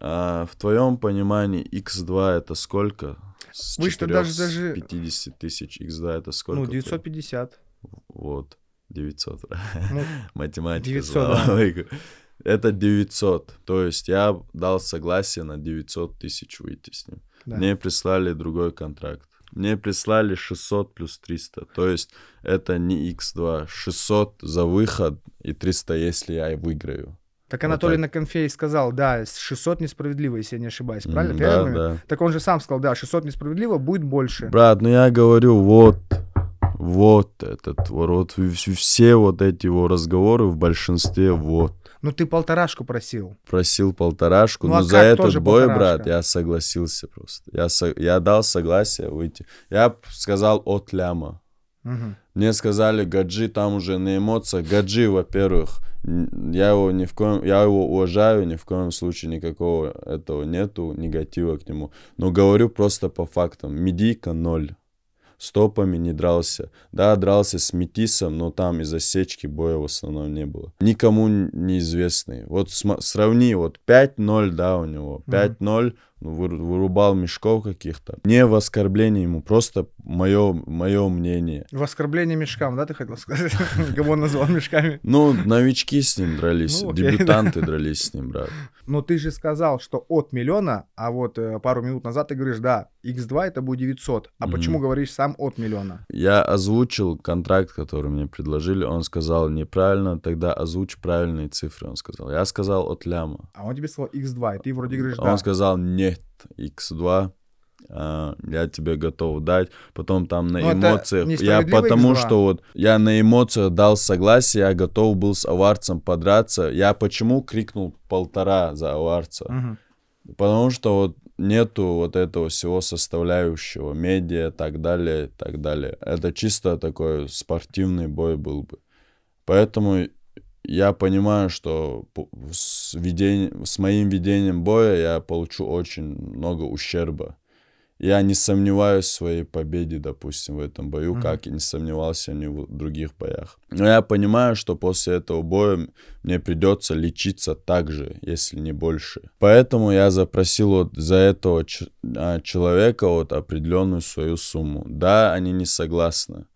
А, в твоем понимании X2 это сколько? С Вы что даже, даже... 50 тысяч X2 это сколько? Ну, 950. Вот, 900. Ну, Математика. 900. Да. Это 900. То есть я дал согласие на 900 тысяч выйти с ним. Да. Мне прислали другой контракт. Мне прислали 600 плюс 300. То есть это не x2. 600 за выход и 300, если я выиграю. Так Анатолий вот так. на конфе и сказал, да, 600 несправедливо, если я не ошибаюсь, правильно? Mm, да, да. Так он же сам сказал, да, 600 несправедливо, будет больше. Брат, ну я говорю, вот, вот этот вот, все вот эти его разговоры в большинстве вот. Ну ты полторашку просил. Просил полторашку, ну, но ну, а за этот бой, полторашка? брат, я согласился просто. Я, со... я дал согласие выйти. Я сказал от ляма. Угу. Мне сказали, Гаджи там уже на эмоциях. Гаджи, во-первых, я его ни в коем, я его уважаю, ни в коем случае никакого этого нету негатива к нему. Но говорю просто по фактам. Медийка ноль стопами не дрался. Да, дрался с метисом, но там из осечки боя в основном не было. Никому неизвестный. Вот сравни, вот 5-0, да, у него. 5-0, ну, вырубал мешков каких-то. Не в оскорбление ему, просто мое, мое мнение. В оскорбление мешкам, да, ты хотел сказать? Кого назвал мешками? Ну, новички с ним дрались, ну, окей, дебютанты да. дрались с ним, брат. Но ну, ты же сказал, что от миллиона, а вот э, пару минут назад ты говоришь, да, X2 это будет 900. А mm-hmm. почему говоришь сам от миллиона? Я озвучил контракт, который мне предложили. Он сказал неправильно, тогда озвучь правильные цифры, он сказал. Я сказал от ляма. А он тебе сказал X2, и ты вроде говоришь, да. Он сказал, не, x2, а, я тебе готов дать. Потом там на Но ну, эмоциях. Я потому x что вот я на эмоциях дал согласие, я готов был с аварцем подраться. Я почему крикнул полтора за аварца? Угу. Потому что вот нету вот этого всего составляющего, медиа, так далее, так далее. Это чисто такой спортивный бой был бы. Поэтому я понимаю, что с, ведень... с моим ведением боя я получу очень много ущерба. Я не сомневаюсь в своей победе, допустим, в этом бою, mm-hmm. как и не сомневался ни в других боях. Но я понимаю, что после этого боя мне придется лечиться так же, если не больше. Поэтому я запросил вот за этого а, человека вот определенную свою сумму. Да, они не согласны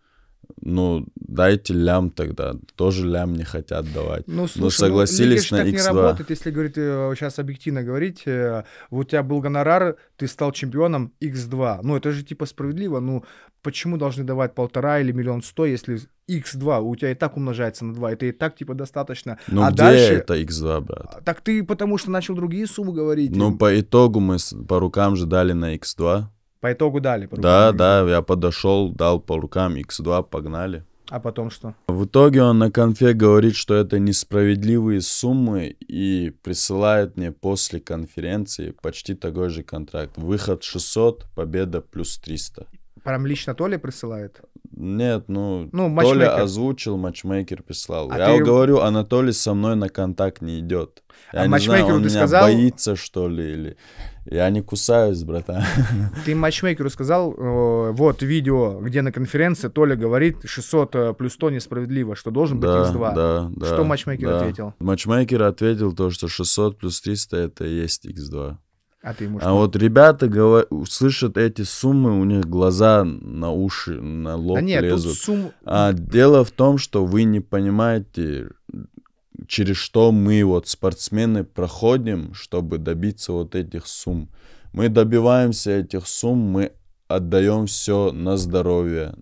ну, дайте лям тогда, тоже лям не хотят давать. Ну, ну слушай, Но ну, согласились ну, на X2. не работает, если говорить, э, сейчас объективно говорить, э, вот у тебя был гонорар, ты стал чемпионом X2. Ну, это же типа справедливо, ну, почему должны давать полтора или миллион сто, если x2 у тебя и так умножается на 2, это и так типа достаточно. Ну а где дальше... это x2, брат? Так ты потому что начал другие суммы говорить. Ну, и... по итогу мы по рукам же дали на x2. По итогу дали. По да, да, я подошел, дал по рукам, x2, погнали. А потом что? В итоге он на конфе говорит, что это несправедливые суммы и присылает мне после конференции почти такой же контракт. Выход 600, победа плюс 300. Прям лично Толя присылает? Нет, ну, ну Толя озвучил, матчмейкер прислал. А я ты... говорю, Анатолий со мной на контакт не идет. А я а не матчмейкеру знаю, он ты меня сказал... боится, что ли, или... Я не кусаюсь, братан. Ты матчмейкеру сказал, э, вот видео, где на конференции Толя говорит, 600 э, плюс 100 несправедливо, что должен быть да, X2. Да, да, что матчмейкер да. ответил? Матчмейкер ответил то, что 600 плюс 300 это и есть X2. А, ты ему а что? а вот ребята говор... слышат эти суммы, у них глаза на уши, на лоб а нет, лезут. Тут сум... А дело в том, что вы не понимаете, через что мы, вот спортсмены, проходим, чтобы добиться вот этих сумм. Мы добиваемся этих сумм, мы отдаем все на здоровье.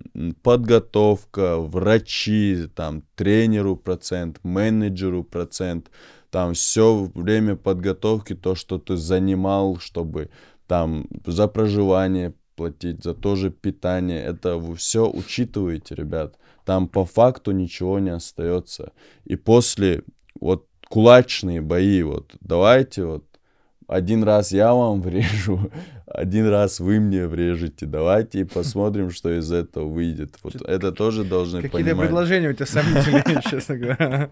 Подготовка, врачи, там, тренеру процент, менеджеру процент – там все время подготовки, то, что ты занимал, чтобы там за проживание платить, за то же питание, это вы все учитываете, ребят. Там по факту ничего не остается. И после вот кулачные бои, вот давайте вот один раз я вам врежу, один раз вы мне врежете, давайте посмотрим, что из этого выйдет. Вот это тоже должны Какие понимать. Какие-то предложения у тебя сомнительные, честно говоря.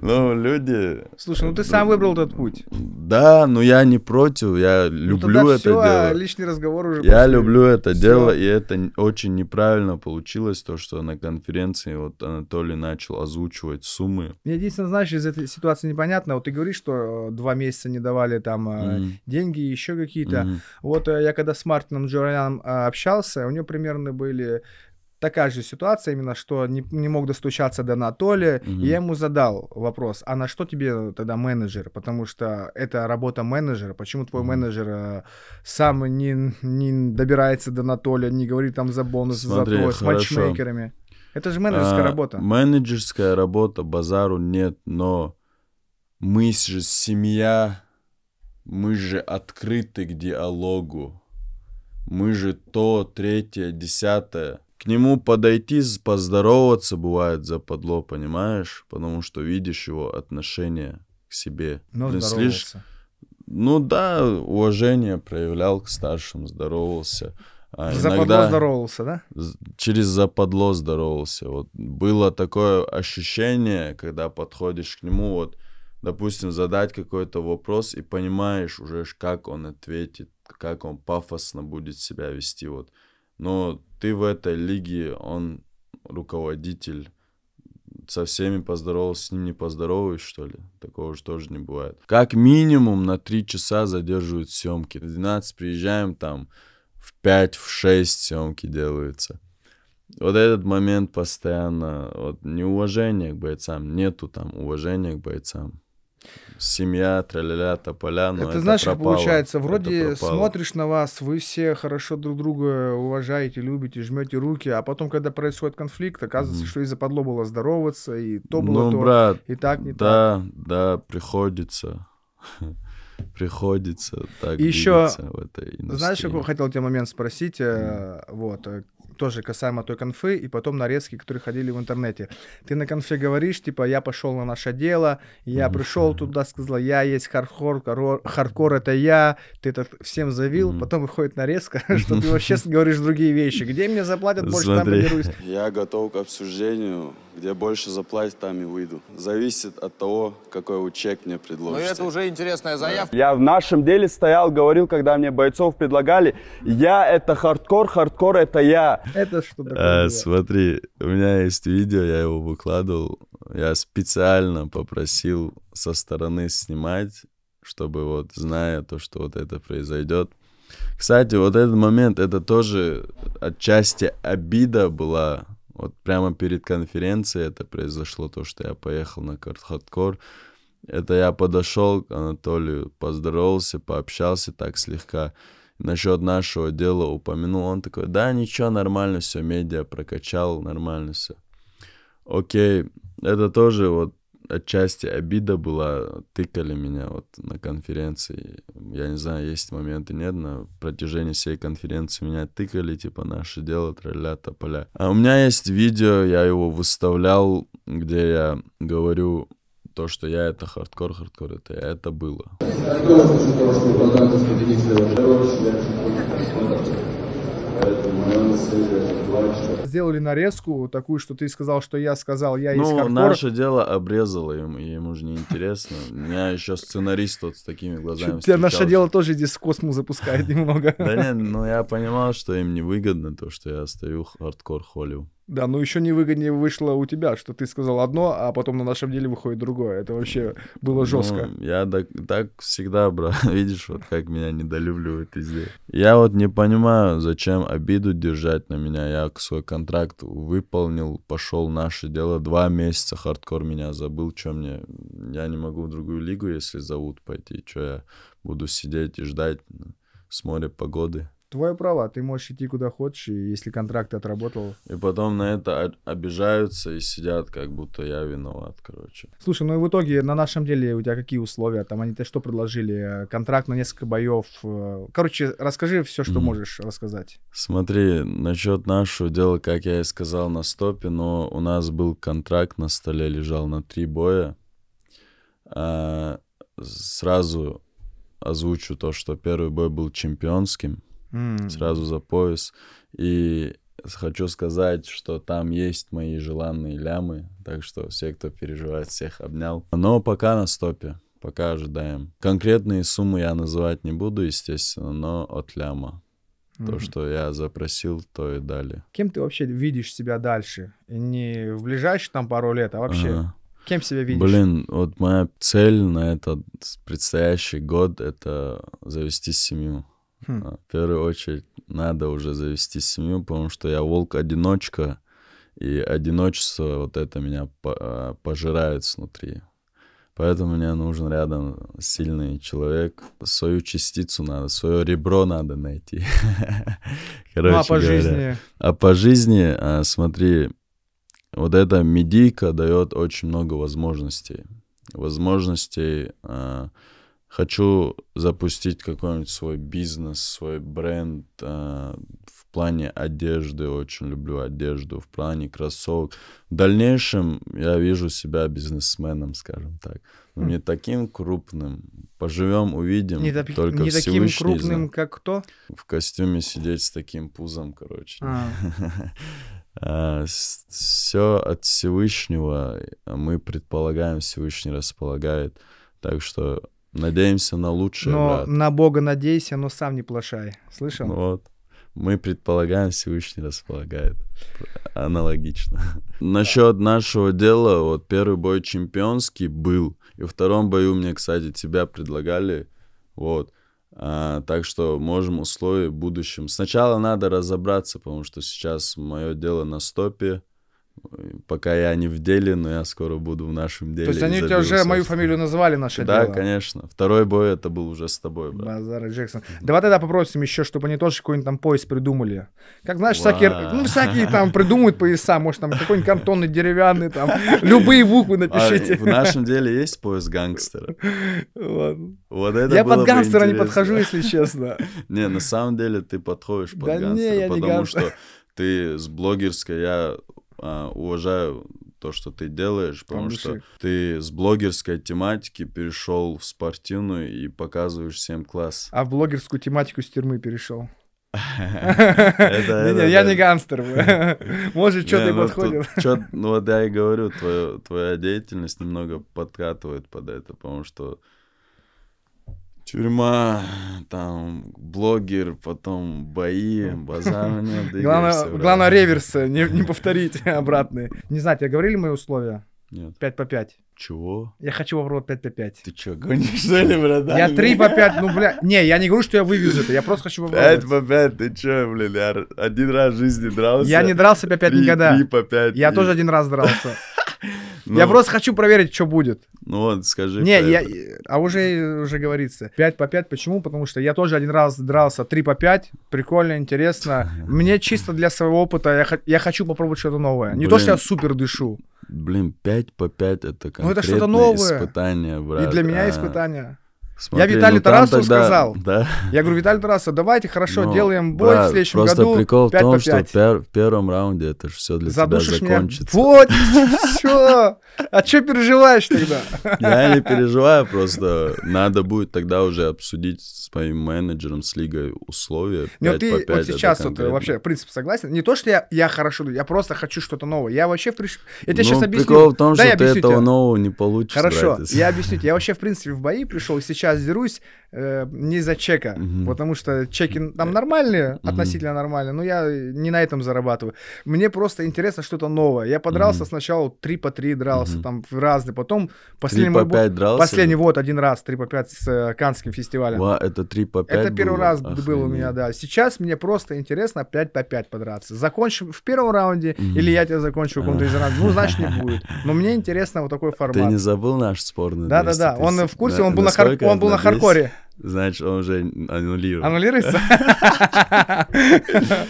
Ну, люди... Слушай, ну ты э, сам выбрал этот путь. Да, но я не против, я ну люблю ну, это все, а дело. лишний разговор уже... Я люблю это дело, и это очень неправильно получилось, то, что на конференции вот Анатолий начал озвучивать суммы. Мне единственное, знаешь, из этой ситуации непонятно, вот ты говоришь, что э, два месяца не давали там э, деньги, еще какие-то. Mm mm Вот э, я когда с Мартином Джураняном э, общался, у него примерно были такая же ситуация именно, что не, не мог достучаться до Анатолия, mm и я ему задал вопрос, а на что тебе тогда менеджер? Потому что это работа менеджера, почему твой mm менеджер э, сам не, не добирается до Анатолия, не говорит там за бонус, Смотри, за то, с матчмейкерами? Это же менеджерская а, работа. Менеджерская работа, базару нет, но мы же семья мы же открыты к диалогу. Мы же то, третье, десятое. К нему подойти, поздороваться бывает западло, понимаешь? Потому что видишь его отношение к себе. Ну, слишком... Ну да, уважение проявлял к старшим, здоровался. А западло иногда здоровался, да? Через западло здоровался. Вот было такое ощущение, когда подходишь к нему, вот допустим, задать какой-то вопрос и понимаешь уже, как он ответит, как он пафосно будет себя вести. Вот. Но ты в этой лиге, он руководитель, со всеми поздоровался, с ним не поздороваюсь, что ли? Такого же тоже не бывает. Как минимум на три часа задерживают съемки. В 12 приезжаем, там в 5, в 6 съемки делаются. Вот этот момент постоянно, вот неуважение к бойцам, нету там уважения к бойцам. Семья, траля-ля, тополя, но это, это знаешь, пропало. получается, вроде смотришь на вас, вы все хорошо друг друга уважаете, любите, жмете руки, а потом, когда происходит конфликт, оказывается, mm. что из-за было здороваться, и то было ну, то, брат, и так, не да, так. Да, да, приходится. приходится так еще, в этой индустрии. Знаешь, какой хотел тебя момент спросить? Mm. Вот, э, тоже касаемо той конфы, и потом нарезки, которые ходили в интернете. Ты на конфе говоришь, типа, я пошел на наше дело, я пришел туда, сказал, я есть хардкор, хардкор это я, ты это всем завил, mm-hmm. потом выходит нарезка, что ты вообще говоришь другие вещи. Где мне заплатят больше, там Я готов к обсуждению где больше заплатят, там и выйду. Зависит от того, какой вы чек мне ну, предложите. Ну, это уже интересная заявка. Я в нашем деле стоял, говорил, когда мне бойцов предлагали, я это хардкор, хардкор это я. Это что такое? Э, смотри, у меня есть видео, я его выкладывал. Я специально попросил со стороны снимать, чтобы вот, зная то, что вот это произойдет, кстати, вот этот момент, это тоже отчасти обида была вот прямо перед конференцией это произошло, то, что я поехал на хардкор. Это я подошел к Анатолию, поздоровался, пообщался так слегка. Насчет нашего дела упомянул. Он такой, да, ничего, нормально все, медиа прокачал, нормально все. Окей, это тоже вот отчасти обида была, тыкали меня вот на конференции. Я не знаю, есть моменты, нет, на протяжении всей конференции меня тыкали, типа, наше дело, тролля, тополя. А у меня есть видео, я его выставлял, где я говорю то, что я это хардкор, хардкор, это, это было. А Сделали нарезку такую, что ты сказал, что я сказал, я есть Ну, наше дело обрезало, ему, ему же неинтересно. У меня еще сценарист вот с такими глазами Тебя наше дело тоже здесь в космос запускает немного. Да нет, ну я понимал, что им невыгодно то, что я стою хардкор холлю. Да, ну еще невыгоднее вышло у тебя, что ты сказал одно, а потом на нашем деле выходит другое. Это вообще было жестко. Ну, я так, так всегда, брат. Видишь, вот как меня недолюбливают везде. Я вот не понимаю, зачем обиду держать на меня. Я свой контракт выполнил, пошел наше дело. Два месяца хардкор меня забыл, что мне... Я не могу в другую лигу, если зовут пойти. Что я буду сидеть и ждать с моря погоды? твое право, ты можешь идти куда хочешь, и если контракт отработал. И потом на это обижаются и сидят, как будто я виноват, короче. Слушай, ну и в итоге на нашем деле у тебя какие условия? Там они-то что предложили? Контракт на несколько боев. Э, короче, расскажи все, что mm. можешь рассказать. Смотри, насчет нашего дела, как я и сказал на стопе, но у нас был контракт на столе, лежал на три боя. А, сразу озвучу то, что первый бой был чемпионским mm. сразу за пояс. И хочу сказать, что там есть мои желанные лямы, так что все, кто переживает, всех обнял. Но пока на стопе, пока ожидаем. Конкретные суммы я называть не буду, естественно, но от ляма. Mm-hmm. То, что я запросил, то и дали. Кем ты вообще видишь себя дальше? Не в ближайшие там пару лет, а вообще ага. кем себя видишь? Блин, вот моя цель на этот предстоящий год — это завести семью. Хм. А, в первую очередь надо уже завести семью, потому что я волк-одиночка, и одиночество вот это меня а, пожирает снутри. Поэтому мне нужен рядом сильный человек. Свою частицу надо, свое ребро надо найти. Короче ну, а по говоря. жизни? А по жизни, а, смотри, вот эта медийка дает очень много возможностей. Возможностей хочу запустить какой-нибудь свой бизнес, свой бренд э, в плане одежды. Очень люблю одежду, в плане кроссовок. В дальнейшем я вижу себя бизнесменом, скажем так. Но хм. не таким крупным. Поживем, увидим. Не, так, Только не таким крупным, знак. как кто? В костюме сидеть с таким пузом, короче. А. а все от Всевышнего а мы предполагаем, Всевышний располагает. Так что Надеемся на лучшее. Но брат. на Бога надейся, но сам не плашай. Слышал? Ну вот. Мы предполагаем, Всевышний располагает. Аналогично. Насчет нашего дела, вот первый бой чемпионский был. И в втором бою мне, кстати, тебя предлагали. Вот. А, так что можем условия в будущем. Сначала надо разобраться, потому что сейчас мое дело на стопе. Пока я не в деле, но я скоро буду в нашем деле. То есть они у тебя уже мою фамилию называли наше да, дело? Да, конечно. Второй бой это был уже с тобой, брат. Базара Джексон. Давай тогда попросим еще, чтобы они тоже какой-нибудь там пояс придумали. Как знаешь, всякие, ну, всякие там придумают пояса, может там какой-нибудь картонный, деревянный, там, любые буквы а напишите. в нашем деле есть пояс гангстера? Вот это Я под гангстера не подхожу, если честно. Не, на самом деле ты подходишь под гангстера, потому что ты с блогерской, я а, уважаю то, что ты делаешь, потому Там что ты с блогерской тематики перешел в спортивную и показываешь всем класс. А в блогерскую тематику с тюрьмы перешел. Я не гангстер. Может, что-то и ну, подходит. Ну, вот я и говорю, твоя деятельность немного подкатывает под это, потому что Тюрьма, там, блогер, потом бои, базар нет. Главное, главное реверс не, не повторить обратные. Не знаю, я говорили мои условия? Нет. 5 по 5. Чего? Я хочу попробовать 5 по 5. Ты что, гонишь, что ли, братан? Я 3 по 5, ну, бля... Не, я не говорю, что я вывезу это, я просто хочу попробовать. 5 по 5, ты что, блин, я один раз в жизни дрался. Я не дрался по 5 никогда. 3 по 5. Я 3. тоже один раз дрался. Ну, я просто хочу проверить, что будет. Ну вот, скажи. Не, я, а уже, уже говорится. 5 по 5, почему? Потому что я тоже один раз дрался 3 по 5, прикольно, интересно. Мне чисто для своего опыта, я, я хочу попробовать что-то новое. Не Блин. то, что я супер дышу. Блин, 5 по 5 это конкретное ну, это что-то новое. испытание, брат. И для меня а... испытание. Смотри, я Виталий ну, Тарасу тогда... сказал. Да. Я говорю, Виталий Тарасов, давайте хорошо, ну, делаем бой брат, в следующем просто году. Просто прикол 5 в том, что в, пер- в первом раунде это же все для Задушишь тебя закончится. Вот, все. А что переживаешь тогда? Я не переживаю, просто надо будет тогда уже обсудить с моим менеджером, с лигой условия. Ну, ты вот сейчас вот вообще, в принципе, согласен. Не то, что я, я хорошо, я просто хочу что-то новое. Я вообще, в принципе, я тебе сейчас ну, объясню. Прикол в том, что ты этого нового не получишь. Хорошо, я объясню. Я вообще, в принципе, в бои пришел, и сейчас сейчас дерусь э, не за чека, угу. потому что чеки там нормальные, угу. относительно нормальные, но я не на этом зарабатываю. Мне просто интересно что-то новое. Я подрался угу. сначала 3 по 3 дрался, угу. там разные, потом последний... 3 по 5 дрался? Последний вот один раз, 3 по 5 с э, Канским фестивалем. Ва, это 3 по 5 Это было? первый раз Охренеть. был у меня, да. Сейчас мне просто интересно 5 по 5 подраться. Закончим в первом раунде, угу. или я тебя закончу в каком-то из раундов, ну, значит, не будет. Но мне интересно вот такой формат. Ты не забыл наш спорный? Да-да-да, он в курсе, он был на хардкоре он был на хардкоре. Значит, он уже аннулирует. Аннулируется?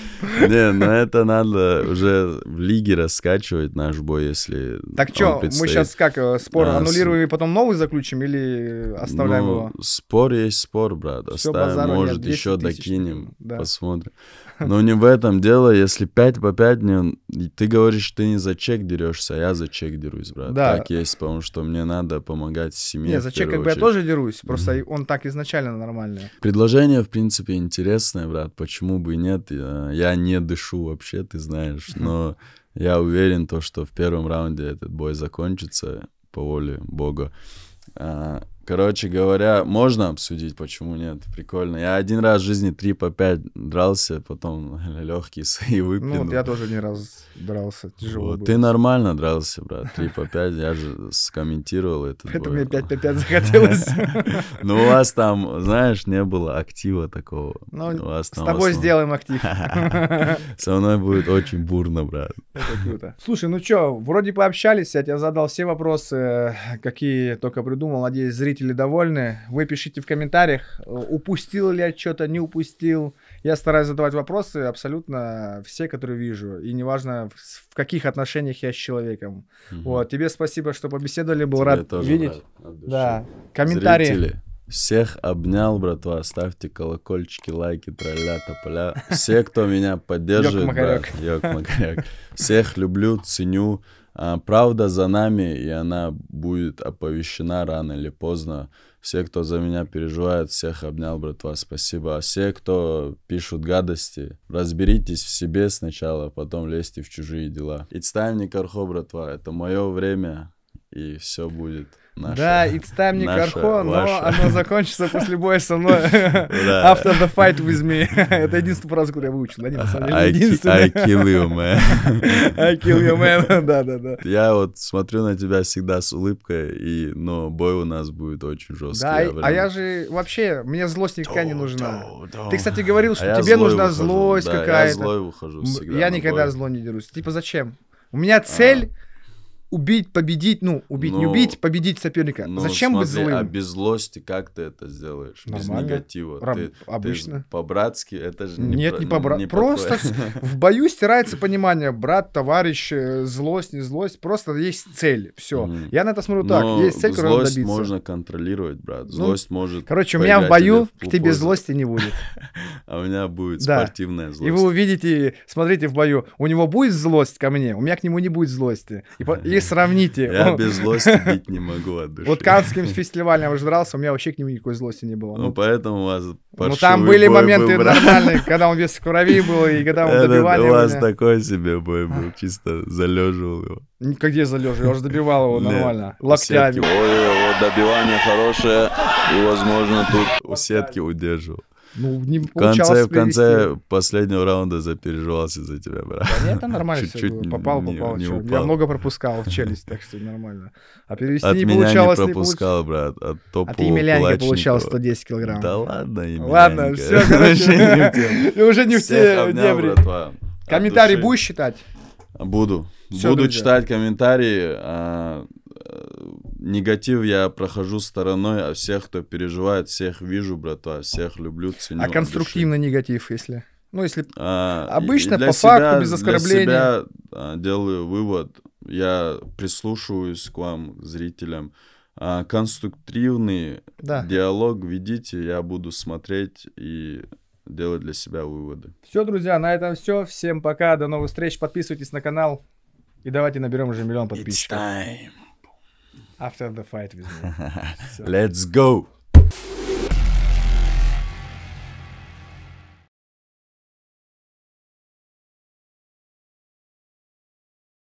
Не, ну это надо уже в лиге раскачивать наш бой, если Так что, мы сейчас как, э, спор а, аннулируем и потом новый заключим или оставляем ну, его? спор есть спор, брат. Оставим, может, еще докинем, посмотрим. Но ну, не в этом дело, если 5 по 5 не, Ты говоришь, ты не за чек дерешься, а я за чек дерусь, брат. Да. Так есть, потому что мне надо помогать семье. Нет, за чек как бы я тоже дерусь, просто mm-hmm. он так изначально нормальный. Предложение, в принципе, интересное, брат, почему бы и нет. Я, э, я не дышу вообще, ты знаешь, но я уверен, то, что в первом раунде этот бой закончится по воле Бога. А, Короче говоря, можно обсудить, почему нет. Прикольно. Я один раз в жизни три по пять дрался, потом легкие свои выплюнул. Ну, вот я тоже не раз дрался, тяжело вот. было. Ты нормально дрался, брат, три по пять. Я же скомментировал это. Это мне пять по пять захотелось. Ну, у вас там, знаешь, не было актива такого. Ну, с тобой сделаем актив. Со мной будет очень бурно, брат. Это круто. Слушай, ну что, вроде пообщались, я тебе задал все вопросы, э, какие только придумал. Надеюсь, зрители зрители довольны. Вы пишите в комментариях, э, упустил ли я что-то, не упустил. Я стараюсь задавать вопросы абсолютно все, которые вижу. И неважно, в каких отношениях я с человеком. Угу. Вот. Тебе спасибо, что побеседовали. Был Тебе рад видеть. Рад, да. Комментарии. Зрители. Всех обнял, братва. Ставьте колокольчики, лайки, тролля, тополя. Все, кто меня поддерживает. Йок-макарек. Йок-макарек. Всех люблю, ценю. А, правда за нами, и она будет оповещена рано или поздно. Все, кто за меня переживает, всех обнял, братва, спасибо. А все, кто пишут гадости, разберитесь в себе сначала, а потом лезьте в чужие дела. И It's time, Никархо, братва, это мое время, и все будет. Наша, да, it's time не наша, Кархо, но оно закончится после боя со мной. After the fight with me. Это единственная фраза, которую я выучил. Да нет, I kill you, man. I kill you, man. Да-да-да. Я вот смотрю на тебя всегда с улыбкой, и, но бой у нас будет очень жесткий. Да, а я же вообще, мне злость никакая не нужна. Ты, кстати, говорил, что а тебе нужна злость какая-то. я злой выхожу всегда. Я никогда зло не дерусь. Типа зачем? У меня а. цель убить, победить, ну, убить, ну, не убить, победить соперника. Ну, Зачем смотри, быть злым? А без злости как ты это сделаешь? Нормально. Без негатива. Раб... Ты, обычно. Ты по-братски это же не Нет, про... не по-братски. Просто в бою стирается понимание, брат, товарищ, э, злость, не злость. Просто есть цель, все. Я на это смотрю так, Но ну, есть цель, которую надо добиться. можно контролировать, брат. Ну, злость может... Короче, у меня в бою к тебе злости не будет. а у меня будет спортивная злость. И вы увидите, смотрите в бою, у него будет злость ко мне, у меня к нему не будет злости. и сравните. Я без злости бить не могу от души. Вот Канским фестивалем дрался, у меня вообще к нему никакой злости не было. Ну, ну поэтому у вас Ну, там были моменты нормальные, когда он весь в крови был, и когда он добивали У вас такой себе бой был, чисто залеживал его. Где залеживал? Я уже добивал его нормально, локтями. Ой, вот добивание хорошее, и, возможно, тут у сетки удерживал. Ну, не в конце, в конце последнего раунда запереживался за тебя, брат. Да нет, это нормально чуть все было. Попал, не, попал. Не, не упал. Я много пропускал в челюсть, так что нормально. А перевести от не меня получалось. не пропускал, не брат. От топу а ты Емельяненко получал 110 килограмм. Да ладно, Емельяненко. Ладно, все, короче. Уже не в те дебри. Комментарий будешь считать? Буду. Буду читать комментарии. А, негатив я прохожу стороной, а всех, кто переживает, всех вижу, братва, всех люблю, ценю. А конструктивный души. негатив, если? Ну, если а, обычно, по себя, факту, без оскорбления. Для себя а, делаю вывод, я прислушиваюсь к вам, зрителям. А, конструктивный да. диалог ведите, я буду смотреть и делать для себя выводы. Все, друзья, на этом все. Всем пока, до новых встреч. Подписывайтесь на канал и давайте наберем уже миллион подписчиков. It's time. after the fight with me. So. Let's go.